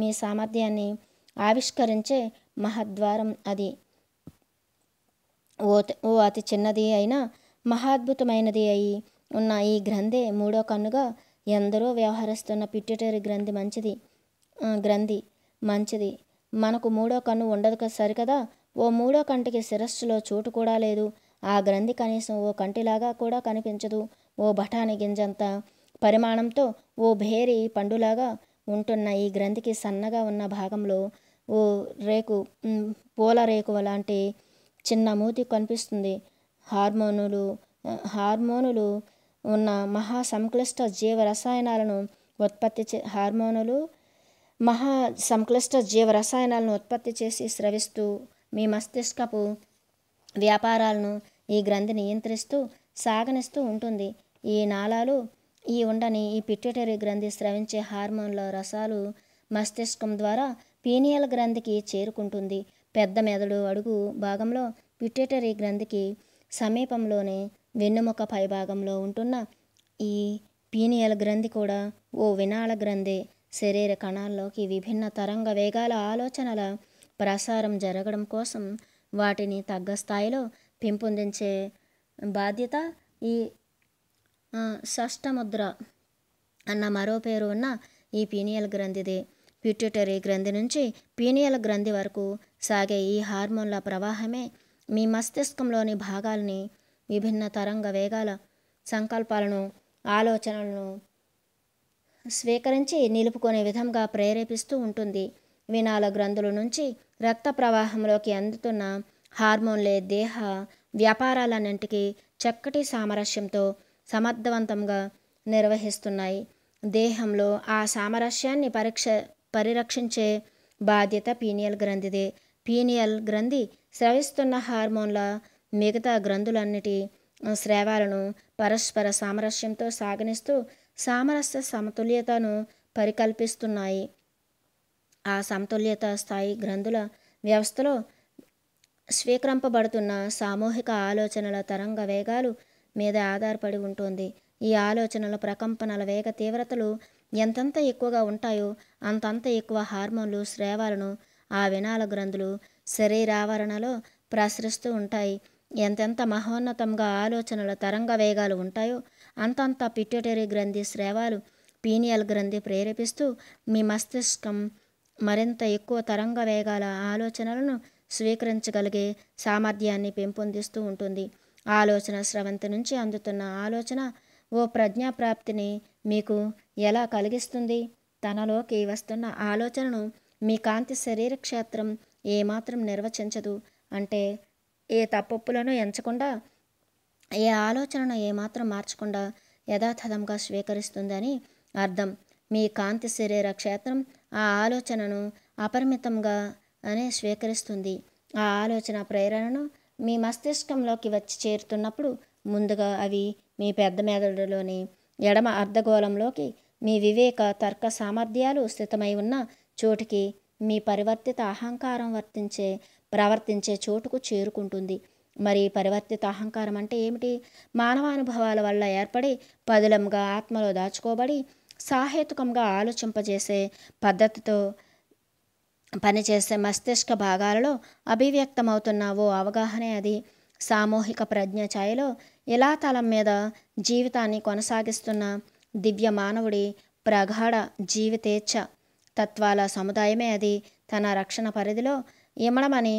Speaker 1: మీ సామర్థ్యాన్ని ఆవిష్కరించే మహద్వారం అది ఓ ఓ అతి చిన్నది అయినా మహాద్భుతమైనది అయి ఉన్న ఈ గ్రంథే మూడో కన్నుగా ఎందరో వ్యవహరిస్తున్న పిట్యుటరీ గ్రంథి మంచిది గ్రంథి మంచిది మనకు మూడో కన్ను ఉండదు సరికదా ఓ మూడో కంటికి శిరస్సులో చోటు కూడా లేదు ఆ గ్రంథి కనీసం ఓ కంటిలాగా కూడా కనిపించదు ఓ బఠాని గింజంత పరిమాణంతో ఓ భేరి పండులాగా ఉంటున్న ఈ గ్రంథికి సన్నగా ఉన్న భాగంలో ఓ రేకు పూల రేకు లాంటి చిన్న మూతి కనిపిస్తుంది హార్మోనులు హార్మోనులు ఉన్న మహా సంక్లిష్ట జీవ రసాయనాలను ఉత్పత్తి చే హార్మోనులు మహా సంక్లిష్ట జీవ రసాయనాలను ఉత్పత్తి చేసి స్రవిస్తూ మీ మస్తిష్కపు వ్యాపారాలను ఈ గ్రంథి నియంత్రిస్తూ సాగనిస్తూ ఉంటుంది ఈ నాళాలు ఈ ఉండని ఈ పిట్యూటరీ గ్రంథి స్రవించే హార్మోన్ల రసాలు మస్తిష్కం ద్వారా పీనియల్ గ్రంథికి చేరుకుంటుంది పెద్ద మెదడు అడుగు భాగంలో పిట్యూటరీ గ్రంథికి సమీపంలోనే వెన్నుముక పైభాగంలో ఉంటున్న ఈ పీనియల్ గ్రంథి కూడా ఓ వినాళ గ్రంథి శరీర కణాల్లోకి విభిన్న తరంగ వేగాల ఆలోచనల ప్రసారం జరగడం కోసం వాటిని తగ్గ స్థాయిలో పెంపొందించే బాధ్యత ఈ షష్టముద్ర అన్న మరో పేరు ఉన్న ఈ పీనియల్ గ్రంథిది ప్యూట్యూటరీ గ్రంథి నుంచి పీనియల్ గ్రంథి వరకు సాగే ఈ హార్మోన్ల ప్రవాహమే మీ మస్తిష్కంలోని భాగాల్ని విభిన్న తరంగ వేగాల సంకల్పాలను ఆలోచనలను స్వీకరించి నిలుపుకునే విధంగా ప్రేరేపిస్తూ ఉంటుంది వినాల గ్రంథుల నుంచి రక్త ప్రవాహంలోకి అందుతున్న హార్మోన్లే దేహ వ్యాపారాలన్నింటికి చక్కటి సామరస్యంతో సమర్థవంతంగా నిర్వహిస్తున్నాయి దేహంలో ఆ సామరస్యాన్ని పరీక్ష పరిరక్షించే బాధ్యత పీనియల్ గ్రంథిదే పీనియల్ గ్రంథి స్రవిస్తున్న హార్మోన్ల మిగతా గ్రంథులన్నిటి స్రావాలను పరస్పర సామరస్యంతో సాగనిస్తూ సామరస్య సమతుల్యతను పరికల్పిస్తున్నాయి ఆ సమతుల్యత స్థాయి గ్రంథుల వ్యవస్థలో స్వీకరింపబడుతున్న సామూహిక ఆలోచనల తరంగ వేగాలు మీద ఆధారపడి ఉంటుంది ఈ ఆలోచనల ప్రకంపనల వేగ తీవ్రతలు ఎంతంత ఎక్కువగా ఉంటాయో అంతంత ఎక్కువ హార్మోన్లు శ్రేవాలను ఆ వినాల గ్రంథులు శరీరావరణలో ప్రసరిస్తూ ఉంటాయి ఎంతెంత మహోన్నతంగా ఆలోచనల తరంగ వేగాలు ఉంటాయో అంతంత పిట్యుటరీ గ్రంథి శ్రేవాలు పీనియల్ గ్రంథి ప్రేరేపిస్తూ మీ మస్తిష్కం మరింత ఎక్కువ తరంగ వేగాల ఆలోచనలను స్వీకరించగలిగే సామర్థ్యాన్ని పెంపొందిస్తూ ఉంటుంది ఆలోచన స్రవంతి నుంచి అందుతున్న ఆలోచన ఓ ప్రజ్ఞాప్రాప్తిని మీకు ఎలా కలిగిస్తుంది తనలోకి వస్తున్న ఆలోచనను మీ కాంతి శరీర క్షేత్రం ఏమాత్రం నిర్వచించదు అంటే ఏ తప్పప్పులను ఎంచకుండా ఏ ఆలోచనను ఏమాత్రం మార్చకుండా యథాతథంగా స్వీకరిస్తుందని అర్థం మీ కాంతి శరీర క్షేత్రం ఆ ఆలోచనను అపరిమితంగా అనే స్వీకరిస్తుంది ఆ ఆలోచన ప్రేరణను మీ మస్తిష్కంలోకి వచ్చి చేరుతున్నప్పుడు ముందుగా అవి మీ పెద్ద మెదడులోని ఎడమ అర్ధగోళంలోకి మీ వివేక తర్క సామర్థ్యాలు స్థితమై ఉన్న చోటికి మీ పరివర్తిత అహంకారం వర్తించే ప్రవర్తించే చోటుకు చేరుకుంటుంది మరి పరివర్తిత అహంకారం అంటే ఏమిటి మానవానుభవాల వల్ల ఏర్పడి పదులంగా ఆత్మలో దాచుకోబడి సాహేతుకంగా ఆలోచింపజేసే పద్ధతితో పనిచేసే మస్తిష్క భాగాలలో అభివ్యక్తమవుతున్న ఓ అవగాహనే అది సామూహిక ప్రజ్ఞ ఛాయలో ఇలా తలం మీద జీవితాన్ని కొనసాగిస్తున్న దివ్య మానవుడి ప్రగాఢ జీవితేచ్ఛ తత్వాల సముదాయమే అది తన రక్షణ పరిధిలో ఇమడమని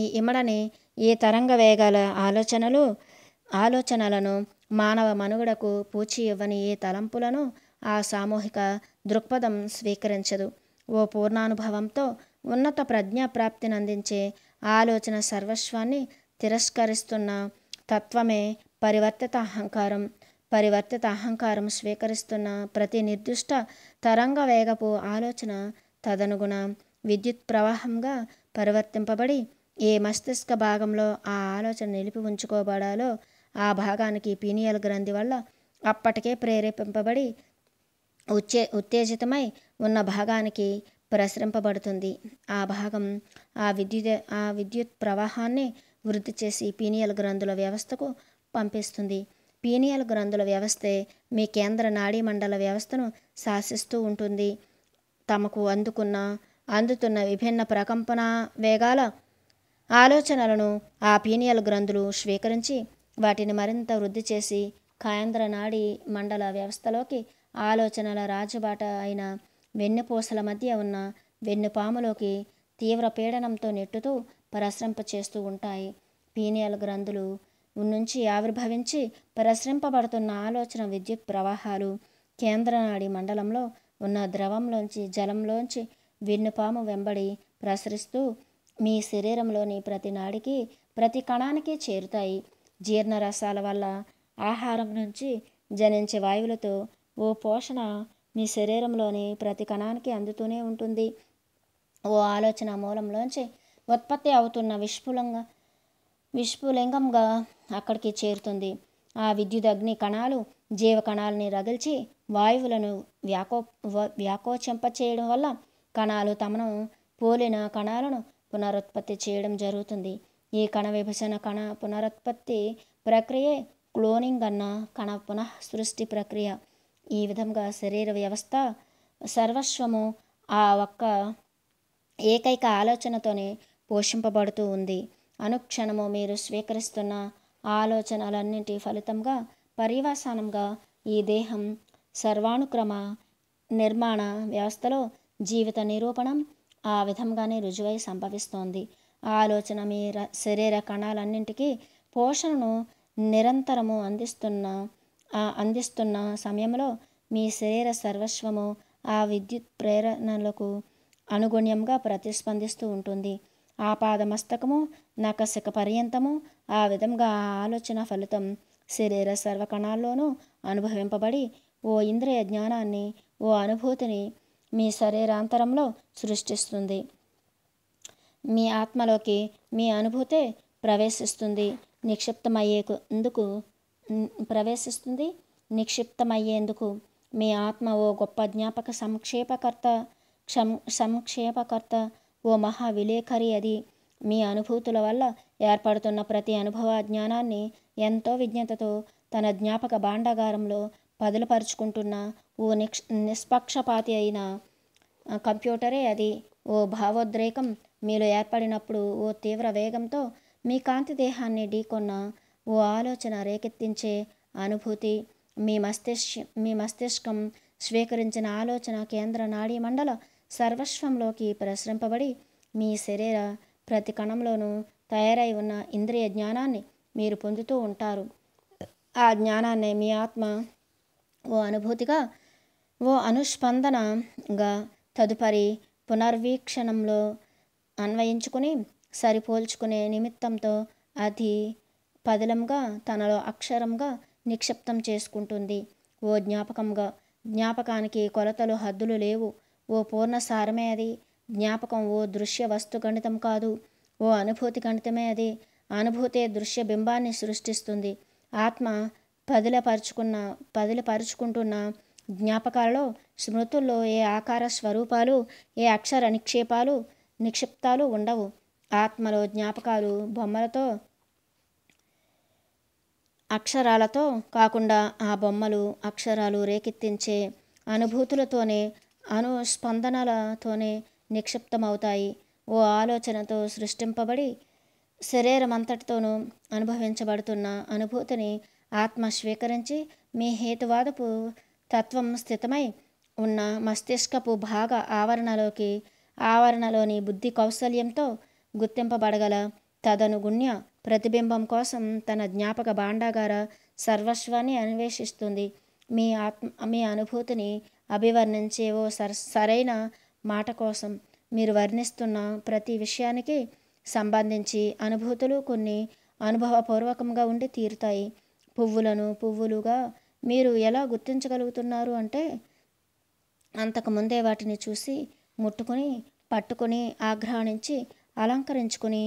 Speaker 1: ఈ ఇమడని ఈ తరంగ వేగాల ఆలోచనలు ఆలోచనలను మానవ మనుగడకు పూచి ఇవ్వని ఈ తలంపులను ఆ సామూహిక దృక్పథం స్వీకరించదు ఓ పూర్ణానుభవంతో ఉన్నత ప్రజ్ఞాప్రాప్తిని అందించే ఆలోచన సర్వస్వాన్ని తిరస్కరిస్తున్న తత్వమే పరివర్తిత అహంకారం పరివర్తిత అహంకారం స్వీకరిస్తున్న ప్రతి నిర్దిష్ట తరంగ వేగపు ఆలోచన తదనుగుణ విద్యుత్ ప్రవాహంగా పరివర్తింపబడి ఏ మస్తిష్క భాగంలో ఆ ఆలోచన నిలిపి ఉంచుకోబడాలో ఆ భాగానికి పీనియల్ గ్రంథి వల్ల అప్పటికే ప్రేరేపింపబడి ఉచ్చే ఉత్తేజితమై ఉన్న భాగానికి ప్రసరింపబడుతుంది ఆ భాగం ఆ విద్యుత్ ఆ విద్యుత్ ప్రవాహాన్ని వృద్ధి చేసి పీనియల్ గ్రంథుల వ్యవస్థకు పంపిస్తుంది పీనియల్ గ్రంథుల వ్యవస్థే మీ కేంద్ర నాడీ మండల వ్యవస్థను శాసిస్తూ ఉంటుంది తమకు అందుకున్న అందుతున్న విభిన్న ప్రకంపన వేగాల ఆలోచనలను ఆ పీనియల్ గ్రంథులు స్వీకరించి వాటిని మరింత వృద్ధి చేసి కేంద్ర నాడీ మండల వ్యవస్థలోకి ఆలోచనల రాజబాట అయిన వెన్నుపూసల మధ్య ఉన్న వెన్నుపాములోకి తీవ్ర పీడనంతో నెట్టుతూ పరశ్రింప చేస్తూ ఉంటాయి పీనియల్ గ్రంథులు నుంచి ఆవిర్భవించి ప్రసరింపబడుతున్న ఆలోచన విద్యుత్ ప్రవాహాలు కేంద్రనాడి మండలంలో ఉన్న ద్రవంలోంచి జలంలోంచి వెన్నుపాము వెంబడి ప్రసరిస్తూ మీ శరీరంలోని ప్రతి నాడికి ప్రతి కణానికి చేరుతాయి జీర్ణరసాల వల్ల ఆహారం నుంచి జనించే వాయువులతో ఓ పోషణ మీ శరీరంలోని ప్రతి కణానికి అందుతూనే ఉంటుంది ఓ ఆలోచన మూలంలోంచి ఉత్పత్తి అవుతున్న విష్ఫులంగా విష్ఫులింగంగా అక్కడికి చేరుతుంది ఆ విద్యుదగ్ని కణాలు జీవ కణాలని రగిల్చి వాయువులను వ్యాకో వ్యాకోచింపచేయడం వల్ల కణాలు తమను పోలిన కణాలను పునరుత్పత్తి చేయడం జరుగుతుంది ఈ కణ విభజన కణ పునరుత్పత్తి ప్రక్రియ క్లోనింగ్ అన్న కణ పునఃసృష్టి ప్రక్రియ ఈ విధంగా శరీర వ్యవస్థ సర్వస్వము ఆ ఒక్క ఏకైక ఆలోచనతోనే పోషింపబడుతూ ఉంది అనుక్షణము మీరు స్వీకరిస్తున్న ఆలోచనలన్నింటి ఫలితంగా పర్యవసానంగా ఈ దేహం సర్వానుక్రమ నిర్మాణ వ్యవస్థలో జీవిత నిరూపణం ఆ విధంగానే రుజువై సంభవిస్తోంది ఆలోచన మీ శరీర కణాలన్నింటికీ పోషణను నిరంతరము అందిస్తున్న అందిస్తున్న సమయంలో మీ శరీర సర్వస్వము ఆ విద్యుత్ ప్రేరణలకు అనుగుణ్యంగా ప్రతిస్పందిస్తూ ఉంటుంది ఆ పాదమస్తకము నకశిక పర్యంతము ఆ విధంగా ఆలోచన ఫలితం శరీర సర్వకణాల్లోనూ అనుభవింపబడి ఓ ఇంద్రియ జ్ఞానాన్ని ఓ అనుభూతిని మీ శరీరాంతరంలో సృష్టిస్తుంది మీ ఆత్మలోకి మీ అనుభూతే ప్రవేశిస్తుంది నిక్షిప్తమయ్యేందుకు ప్రవేశిస్తుంది నిక్షిప్తమయ్యేందుకు మీ ఆత్మ ఓ గొప్ప జ్ఞాపక సంక్షేపకర్త క్షం సంక్షేపకర్త ఓ మహా విలేకరి అది మీ అనుభూతుల వల్ల ఏర్పడుతున్న ప్రతి అనుభవ జ్ఞానాన్ని ఎంతో విజ్ఞతతో తన జ్ఞాపక భాండాగారంలో పదులుపరుచుకుంటున్న ఓ నిక్ష్ నిష్పక్షపాతి అయిన కంప్యూటరే అది ఓ భావోద్రేకం మీలో ఏర్పడినప్పుడు ఓ తీవ్ర వేగంతో మీ కాంతి దేహాన్ని ఢీకొన్న ఓ ఆలోచన రేకెత్తించే అనుభూతి మీ మస్తిష్ మీ మస్తిష్కం స్వీకరించిన ఆలోచన కేంద్ర నాడీ మండల సర్వస్వంలోకి ప్రసరింపబడి మీ శరీర ప్రతి కణంలోనూ తయారై ఉన్న ఇంద్రియ జ్ఞానాన్ని మీరు పొందుతూ ఉంటారు ఆ జ్ఞానాన్ని మీ ఆత్మ ఓ అనుభూతిగా ఓ అనుస్పందనగా తదుపరి పునర్వీక్షణంలో అన్వయించుకుని సరిపోల్చుకునే నిమిత్తంతో అది పదిలంగా తనలో అక్షరంగా నిక్షిప్తం చేసుకుంటుంది ఓ జ్ఞాపకంగా జ్ఞాపకానికి కొలతలు హద్దులు లేవు ఓ పూర్ణ సారమే అది జ్ఞాపకం ఓ దృశ్య వస్తు గణితం కాదు ఓ అనుభూతి గణితమే అది అనుభూతే దృశ్య బింబాన్ని సృష్టిస్తుంది ఆత్మ పదిలపరుచుకున్న పదిలపరుచుకుంటున్న జ్ఞాపకాలలో స్మృతుల్లో ఏ ఆకార స్వరూపాలు ఏ అక్షర నిక్షేపాలు నిక్షిప్తాలు ఉండవు ఆత్మలో జ్ఞాపకాలు బొమ్మలతో అక్షరాలతో కాకుండా ఆ బొమ్మలు అక్షరాలు రేకెత్తించే అనుభూతులతోనే అనుస్పందనలతోనే నిక్షిప్తమవుతాయి ఓ ఆలోచనతో సృష్టింపబడి శరీరమంతటితోనూ అనుభవించబడుతున్న అనుభూతిని ఆత్మ స్వీకరించి మీ హేతువాదపు తత్వం స్థితమై ఉన్న మస్తిష్కపు భాగ ఆవరణలోకి ఆవరణలోని బుద్ధి కౌశల్యంతో గుర్తింపబడగల తదనుగుణ్య ప్రతిబింబం కోసం తన జ్ఞాపక భాండాగార సర్వస్వాన్ని అన్వేషిస్తుంది మీ ఆత్మ మీ అనుభూతిని అభివర్ణించే ఓ సర సరైన మాట కోసం మీరు వర్ణిస్తున్న ప్రతి విషయానికి సంబంధించి అనుభూతులు కొన్ని అనుభవపూర్వకంగా ఉండి తీరుతాయి పువ్వులను పువ్వులుగా మీరు ఎలా గుర్తించగలుగుతున్నారు అంటే అంతకుముందే వాటిని చూసి ముట్టుకుని పట్టుకుని ఆఘ్రాణించి అలంకరించుకుని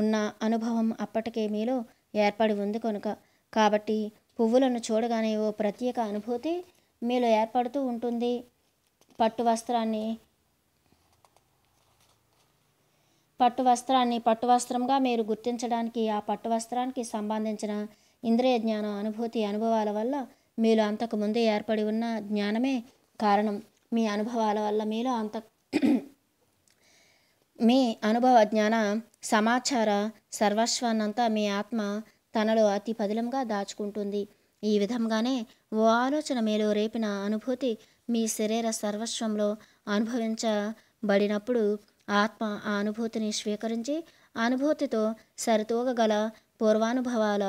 Speaker 1: ఉన్న అనుభవం అప్పటికే మీలో ఏర్పడి ఉంది కనుక కాబట్టి పువ్వులను చూడగానే ఓ ప్రత్యేక అనుభూతి మీలో ఏర్పడుతూ ఉంటుంది పట్టు వస్త్రాన్ని పట్టు వస్త్రాన్ని పట్టు వస్త్రంగా మీరు గుర్తించడానికి ఆ పట్టు వస్త్రానికి సంబంధించిన ఇంద్రియ జ్ఞానం అనుభూతి అనుభవాల వల్ల మీలో అంతకుముందు ఏర్పడి ఉన్న జ్ఞానమే కారణం మీ అనుభవాల వల్ల మీలో అంత మీ అనుభవ జ్ఞాన సమాచార సర్వస్వాన్నంతా మీ ఆత్మ తనలో అతి పదిలంగా దాచుకుంటుంది ఈ విధంగానే ఓ ఆలోచన మీలో రేపిన అనుభూతి మీ శరీర సర్వస్వంలో అనుభవించబడినప్పుడు ఆత్మ ఆ అనుభూతిని స్వీకరించి అనుభూతితో సరితూగగల పూర్వానుభవాల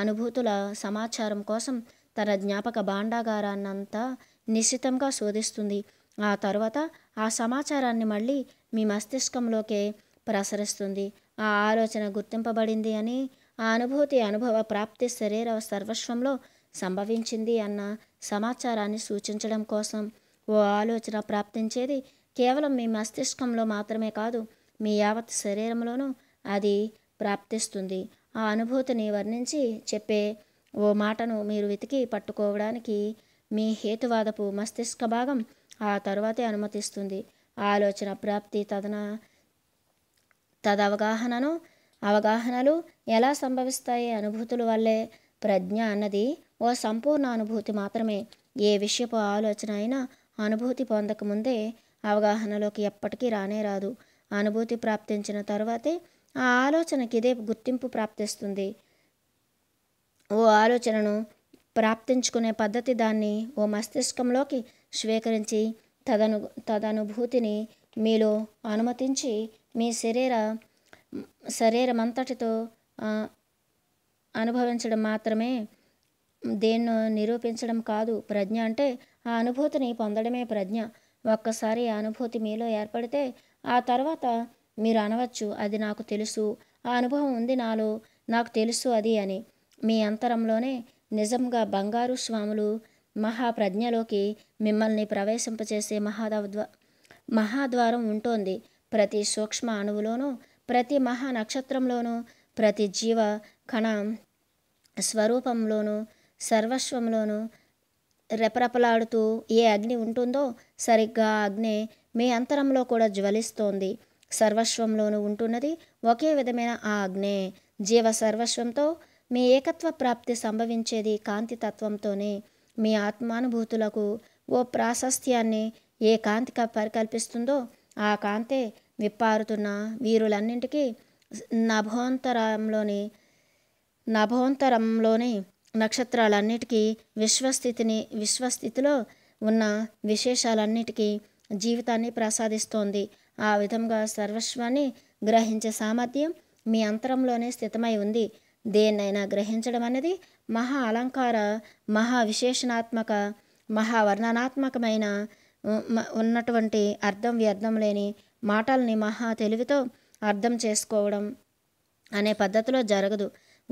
Speaker 1: అనుభూతుల సమాచారం కోసం తన జ్ఞాపక భాండాగారాన్నంతా నిశ్చితంగా శోధిస్తుంది ఆ తర్వాత ఆ సమాచారాన్ని మళ్ళీ మీ మస్తిష్కంలోకే ప్రసరిస్తుంది ఆ ఆలోచన గుర్తింపబడింది అని ఆ అనుభూతి అనుభవ ప్రాప్తి శరీర సర్వస్వంలో సంభవించింది అన్న సమాచారాన్ని సూచించడం కోసం ఓ ఆలోచన ప్రాప్తించేది కేవలం మీ మస్తిష్కంలో మాత్రమే కాదు మీ యావత్ శరీరంలోనూ అది ప్రాప్తిస్తుంది ఆ అనుభూతిని వర్ణించి చెప్పే ఓ మాటను మీరు వెతికి పట్టుకోవడానికి మీ హేతువాదపు మస్తిష్క భాగం ఆ తరువాతే అనుమతిస్తుంది ఆలోచన ప్రాప్తి తదన తదవగాహనను అవగాహనలు ఎలా సంభవిస్తాయి అనుభూతుల వల్లే ప్రజ్ఞ అన్నది ఓ సంపూర్ణ అనుభూతి మాత్రమే ఏ విషయపు ఆలోచన అయినా అనుభూతి పొందకముందే అవగాహనలోకి ఎప్పటికీ రానే రాదు అనుభూతి ప్రాప్తించిన తర్వాతే ఆ ఆలోచనకి ఇదే గుర్తింపు ప్రాప్తిస్తుంది ఓ ఆలోచనను ప్రాప్తించుకునే పద్ధతి దాన్ని ఓ మస్తిష్కంలోకి స్వీకరించి తదను తదనుభూతిని మీలో అనుమతించి మీ శరీర శరీరం అంతటితో అనుభవించడం మాత్రమే దేన్ని నిరూపించడం కాదు ప్రజ్ఞ అంటే ఆ అనుభూతిని పొందడమే ప్రజ్ఞ ఒక్కసారి ఆ అనుభూతి మీలో ఏర్పడితే ఆ తర్వాత మీరు అనవచ్చు అది నాకు తెలుసు ఆ అనుభవం ఉంది నాలో నాకు తెలుసు అది అని మీ అంతరంలోనే నిజంగా బంగారు స్వాములు మహాప్రజ్ఞలోకి మిమ్మల్ని ప్రవేశింపచేసే మహాద్వ మహాద్వారం ఉంటోంది ప్రతి సూక్ష్మ అణువులోనూ ప్రతి మహా నక్షత్రంలోనూ ప్రతి జీవ కణ స్వరూపంలోనూ సర్వస్వంలోనూ రెపరెపలాడుతూ ఏ అగ్ని ఉంటుందో సరిగ్గా అగ్నే మీ అంతరంలో కూడా జ్వలిస్తోంది సర్వస్వంలోనూ ఉంటున్నది ఒకే విధమైన ఆ అగ్నే జీవ సర్వస్వంతో మీ ఏకత్వ ప్రాప్తి సంభవించేది కాంతి తత్వంతోనే మీ ఆత్మానుభూతులకు ఓ ప్రాశస్త్యాన్ని ఏ కాంతిక పరికల్పిస్తుందో ఆ కాంతే విప్పారుతున్న వీరులన్నింటికీ నభోంతరంలోని నభోంతరంలోని నక్షత్రాలన్నిటికీ విశ్వస్థితిని విశ్వస్థితిలో ఉన్న విశేషాలన్నిటికీ జీవితాన్ని ప్రసాదిస్తోంది ఆ విధంగా సర్వస్వాన్ని గ్రహించే సామర్థ్యం మీ అంతరంలోనే స్థితమై ఉంది దేన్నైనా గ్రహించడం అనేది మహా అలంకార మహా విశేషణాత్మక మహావర్ణనాత్మకమైన ఉన్నటువంటి అర్థం వ్యర్థం లేని మాటల్ని మహా తెలివితో అర్థం చేసుకోవడం అనే పద్ధతిలో జరగదు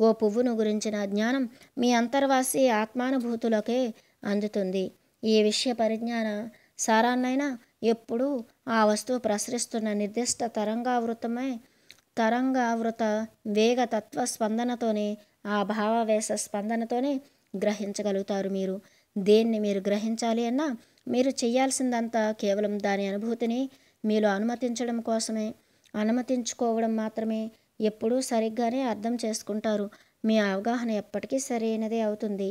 Speaker 1: ఓ పువ్వును గురించిన జ్ఞానం మీ అంతర్వాసి ఆత్మానుభూతులకే అందుతుంది ఈ విషయ పరిజ్ఞాన సారాన్నైనా ఎప్పుడూ ఆ వస్తువు ప్రసరిస్తున్న నిర్దిష్ట తరంగావృతమే తరంగావృత వేగ తత్వ స్పందనతోనే ఆ భావవేశ స్పందనతోనే గ్రహించగలుగుతారు మీరు దేన్ని మీరు గ్రహించాలి అన్నా మీరు చేయాల్సిందంతా కేవలం దాని అనుభూతిని మీరు అనుమతించడం కోసమే అనుమతించుకోవడం మాత్రమే ఎప్పుడూ సరిగ్గానే అర్థం చేసుకుంటారు మీ అవగాహన ఎప్పటికీ సరైనదే అవుతుంది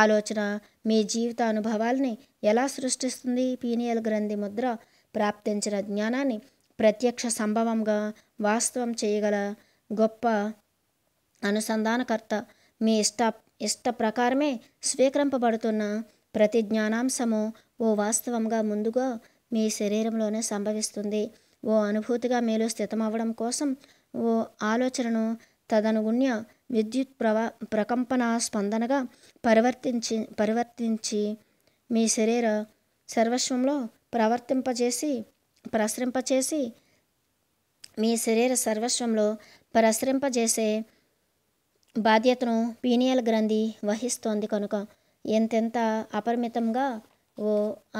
Speaker 1: ఆలోచన మీ జీవిత అనుభవాల్ని ఎలా సృష్టిస్తుంది పీనియల్ గ్రంథి ముద్ర ప్రాప్తించిన జ్ఞానాన్ని ప్రత్యక్ష సంభవంగా వాస్తవం చేయగల గొప్ప అనుసంధానకర్త మీ ఇష్ట ఇష్ట ప్రకారమే స్వీకరింపబడుతున్న ప్రతి జ్ఞానాంశము ఓ వాస్తవంగా ముందుగా మీ శరీరంలోనే సంభవిస్తుంది ఓ అనుభూతిగా మీరు స్థితమవ్వడం కోసం ఓ ఆలోచనను తదనుగుణ్య విద్యుత్ ప్రవ ప్రకంపన స్పందనగా పరివర్తించి పరివర్తించి మీ శరీర సర్వస్వంలో ప్రవర్తింపజేసి ప్రసరింపచేసి మీ శరీర సర్వస్వంలో ప్రసరింపజేసే బాధ్యతను పీనియల్ గ్రంథి వహిస్తోంది కనుక ఎంతెంత అపరిమితంగా ఓ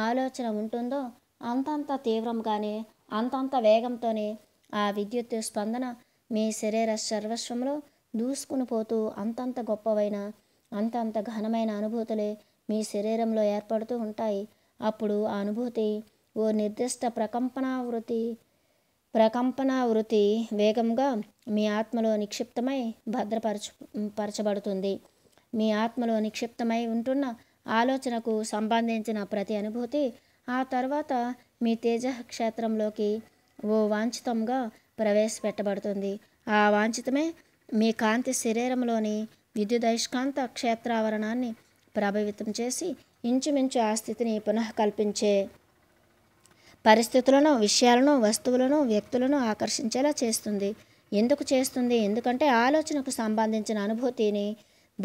Speaker 1: ఆలోచన ఉంటుందో అంతంత తీవ్రంగానే అంతంత వేగంతోనే ఆ విద్యుత్ స్పందన మీ శరీర సర్వస్వంలో దూసుకుని పోతూ అంతంత గొప్పవైన అంతంత ఘనమైన అనుభూతులే మీ శరీరంలో ఏర్పడుతూ ఉంటాయి అప్పుడు ఆ అనుభూతి ఓ నిర్దిష్ట ప్రకంపనావృతి ప్రకంపనావృతి వేగంగా మీ ఆత్మలో నిక్షిప్తమై భద్రపరచు పరచబడుతుంది మీ ఆత్మలో నిక్షిప్తమై ఉంటున్న ఆలోచనకు సంబంధించిన ప్రతి అనుభూతి ఆ తర్వాత మీ తేజ క్షేత్రంలోకి ఓ వాంఛితంగా ప్రవేశపెట్టబడుతుంది ఆ వాంఛితమే మీ కాంతి శరీరంలోని విద్యుదయస్కాంత క్షేత్రావరణాన్ని ప్రభావితం చేసి ఇంచుమించు ఆ స్థితిని పునః కల్పించే పరిస్థితులను విషయాలను వస్తువులను వ్యక్తులను ఆకర్షించేలా చేస్తుంది ఎందుకు చేస్తుంది ఎందుకంటే ఆలోచనకు సంబంధించిన అనుభూతిని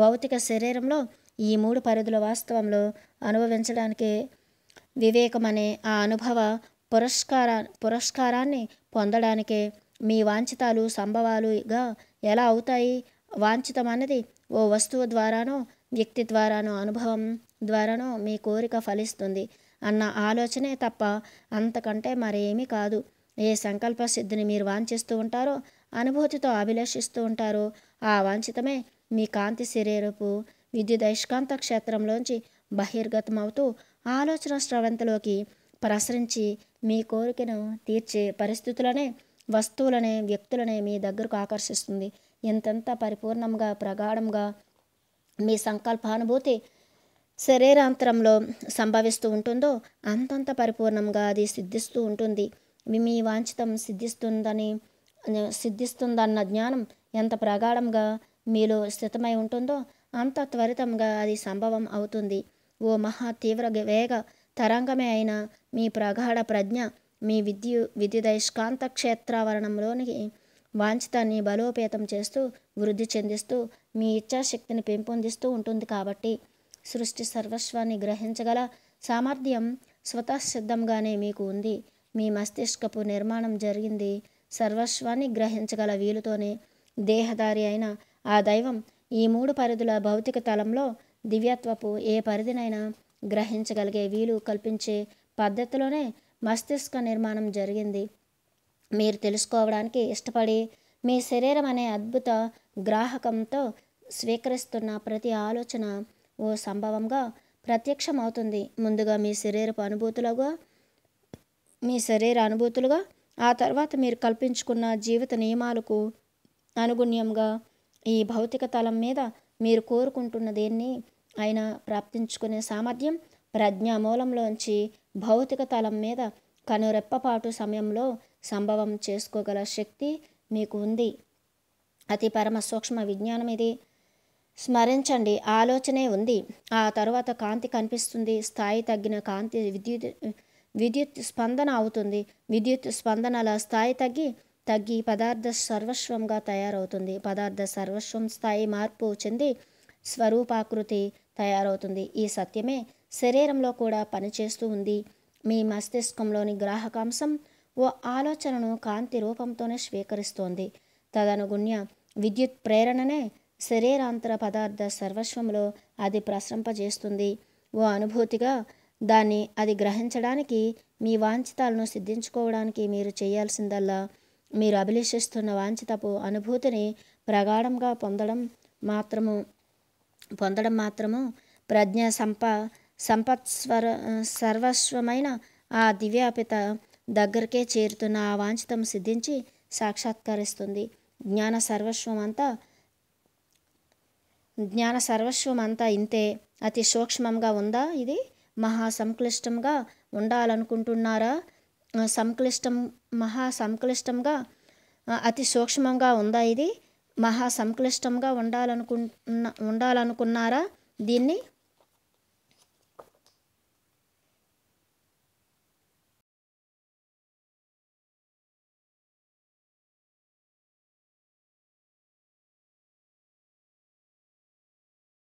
Speaker 1: భౌతిక శరీరంలో ఈ మూడు పరిధుల వాస్తవంలో అనుభవించడానికి వివేకమనే ఆ అనుభవ పురస్కార పురస్కారాన్ని పొందడానికే మీ వాంఛితాలు సంభవాలుగా ఎలా అవుతాయి వాంఛితం అన్నది ఓ వస్తువు ద్వారానో వ్యక్తి ద్వారానో అనుభవం ద్వారానో మీ కోరిక ఫలిస్తుంది అన్న ఆలోచనే తప్ప అంతకంటే మరేమీ కాదు ఏ సంకల్ప సిద్ధిని మీరు వాంఛిస్తూ ఉంటారో అనుభూతితో అభిలషిస్తూ ఉంటారో ఆ వాంఛితమే మీ కాంతి శరీరపు విద్యుదయస్కాంత క్షేత్రంలోంచి బహిర్గతమవుతూ ఆలోచన స్రవంతలోకి ప్రసరించి మీ కోరికను తీర్చే పరిస్థితులనే వస్తువులనే వ్యక్తులనే మీ దగ్గరకు ఆకర్షిస్తుంది ఎంతెంత పరిపూర్ణంగా ప్రగాఢంగా మీ సంకల్పానుభూతి శరీరాంతరంలో సంభవిస్తూ ఉంటుందో అంతంత పరిపూర్ణంగా అది సిద్ధిస్తూ ఉంటుంది మీ వాంఛితం సిద్ధిస్తుందని సిద్ధిస్తుందన్న జ్ఞానం ఎంత ప్రగాఢంగా మీలో స్థితమై ఉంటుందో అంత త్వరితంగా అది సంభవం అవుతుంది ఓ మహా తీవ్ర వేగ తరంగమే అయిన మీ ప్రగాఢ ప్రజ్ఞ మీ విద్యు విద్యుదయస్కాంత క్షేత్రావరణంలోనికి వాంఛితాన్ని బలోపేతం చేస్తూ వృద్ధి చెందిస్తూ మీ ఇచ్ఛాశక్తిని పెంపొందిస్తూ ఉంటుంది కాబట్టి సృష్టి సర్వస్వాన్ని గ్రహించగల సామర్థ్యం స్వతసిద్ధంగానే మీకు ఉంది మీ మస్తిష్కపు నిర్మాణం జరిగింది సర్వస్వాన్ని గ్రహించగల వీలుతోనే దేహదారి అయిన ఆ దైవం ఈ మూడు పరిధుల భౌతిక తలంలో దివ్యత్వపు ఏ పరిధినైనా గ్రహించగలిగే వీలు కల్పించే పద్ధతిలోనే మస్తిష్క నిర్మాణం జరిగింది మీరు తెలుసుకోవడానికి ఇష్టపడి మీ శరీరం అనే అద్భుత గ్రాహకంతో స్వీకరిస్తున్న ప్రతి ఆలోచన ఓ సంభవంగా ప్రత్యక్షమవుతుంది ముందుగా మీ శరీరపు అనుభూతులుగా మీ శరీర అనుభూతులుగా ఆ తర్వాత మీరు కల్పించుకున్న జీవిత నియమాలకు అనుగుణ్యంగా ఈ భౌతిక తలం మీద మీరు కోరుకుంటున్న దేన్ని ఆయన ప్రాప్తించుకునే సామర్థ్యం మూలంలోంచి భౌతిక తలం మీద కనురెప్పపాటు సమయంలో సంభవం చేసుకోగల శక్తి మీకు ఉంది అతి పరమ సూక్ష్మ విజ్ఞానం ఇది స్మరించండి ఆలోచనే ఉంది ఆ తర్వాత కాంతి కనిపిస్తుంది స్థాయి తగ్గిన కాంతి విద్యుత్ విద్యుత్ స్పందన అవుతుంది విద్యుత్ స్పందనల స్థాయి తగ్గి తగ్గి పదార్థ సర్వస్వంగా తయారవుతుంది పదార్థ సర్వస్వం స్థాయి మార్పు చెంది స్వరూపాకృతి తయారవుతుంది ఈ సత్యమే శరీరంలో కూడా పనిచేస్తూ ఉంది మీ మస్తిష్కంలోని గ్రాహకాంశం ఓ ఆలోచనను కాంతి రూపంతోనే స్వీకరిస్తోంది తదనుగుణ్య విద్యుత్ ప్రేరణనే శరీరాంతర పదార్థ సర్వస్వంలో అది ప్రసరింపజేస్తుంది ఓ అనుభూతిగా దాన్ని అది గ్రహించడానికి మీ వాంఛితాలను సిద్ధించుకోవడానికి మీరు చేయాల్సిందల్లా మీరు అభిలషిస్తున్న వాంఛితపు అనుభూతిని ప్రగాఢంగా పొందడం మాత్రము పొందడం మాత్రము ప్రజ్ఞ సంప సంపత్స్వర సర్వస్వమైన ఆ దివ్యాపిత దగ్గరకే చేరుతున్న ఆ వాంఛితం సిద్ధించి సాక్షాత్కరిస్తుంది జ్ఞాన సర్వస్వం అంతా జ్ఞాన సర్వస్వం అంతా ఇంతే అతి సూక్ష్మంగా ఉందా ఇది మహా సంక్లిష్టంగా ఉండాలనుకుంటున్నారా సంక్లిష్టం మహా సంక్లిష్టంగా అతి సూక్ష్మంగా ఉందా ఇది మహా సంక్లిష్టంగా ఉండాలనుకున్న ఉండాలనుకున్నారా దీన్ని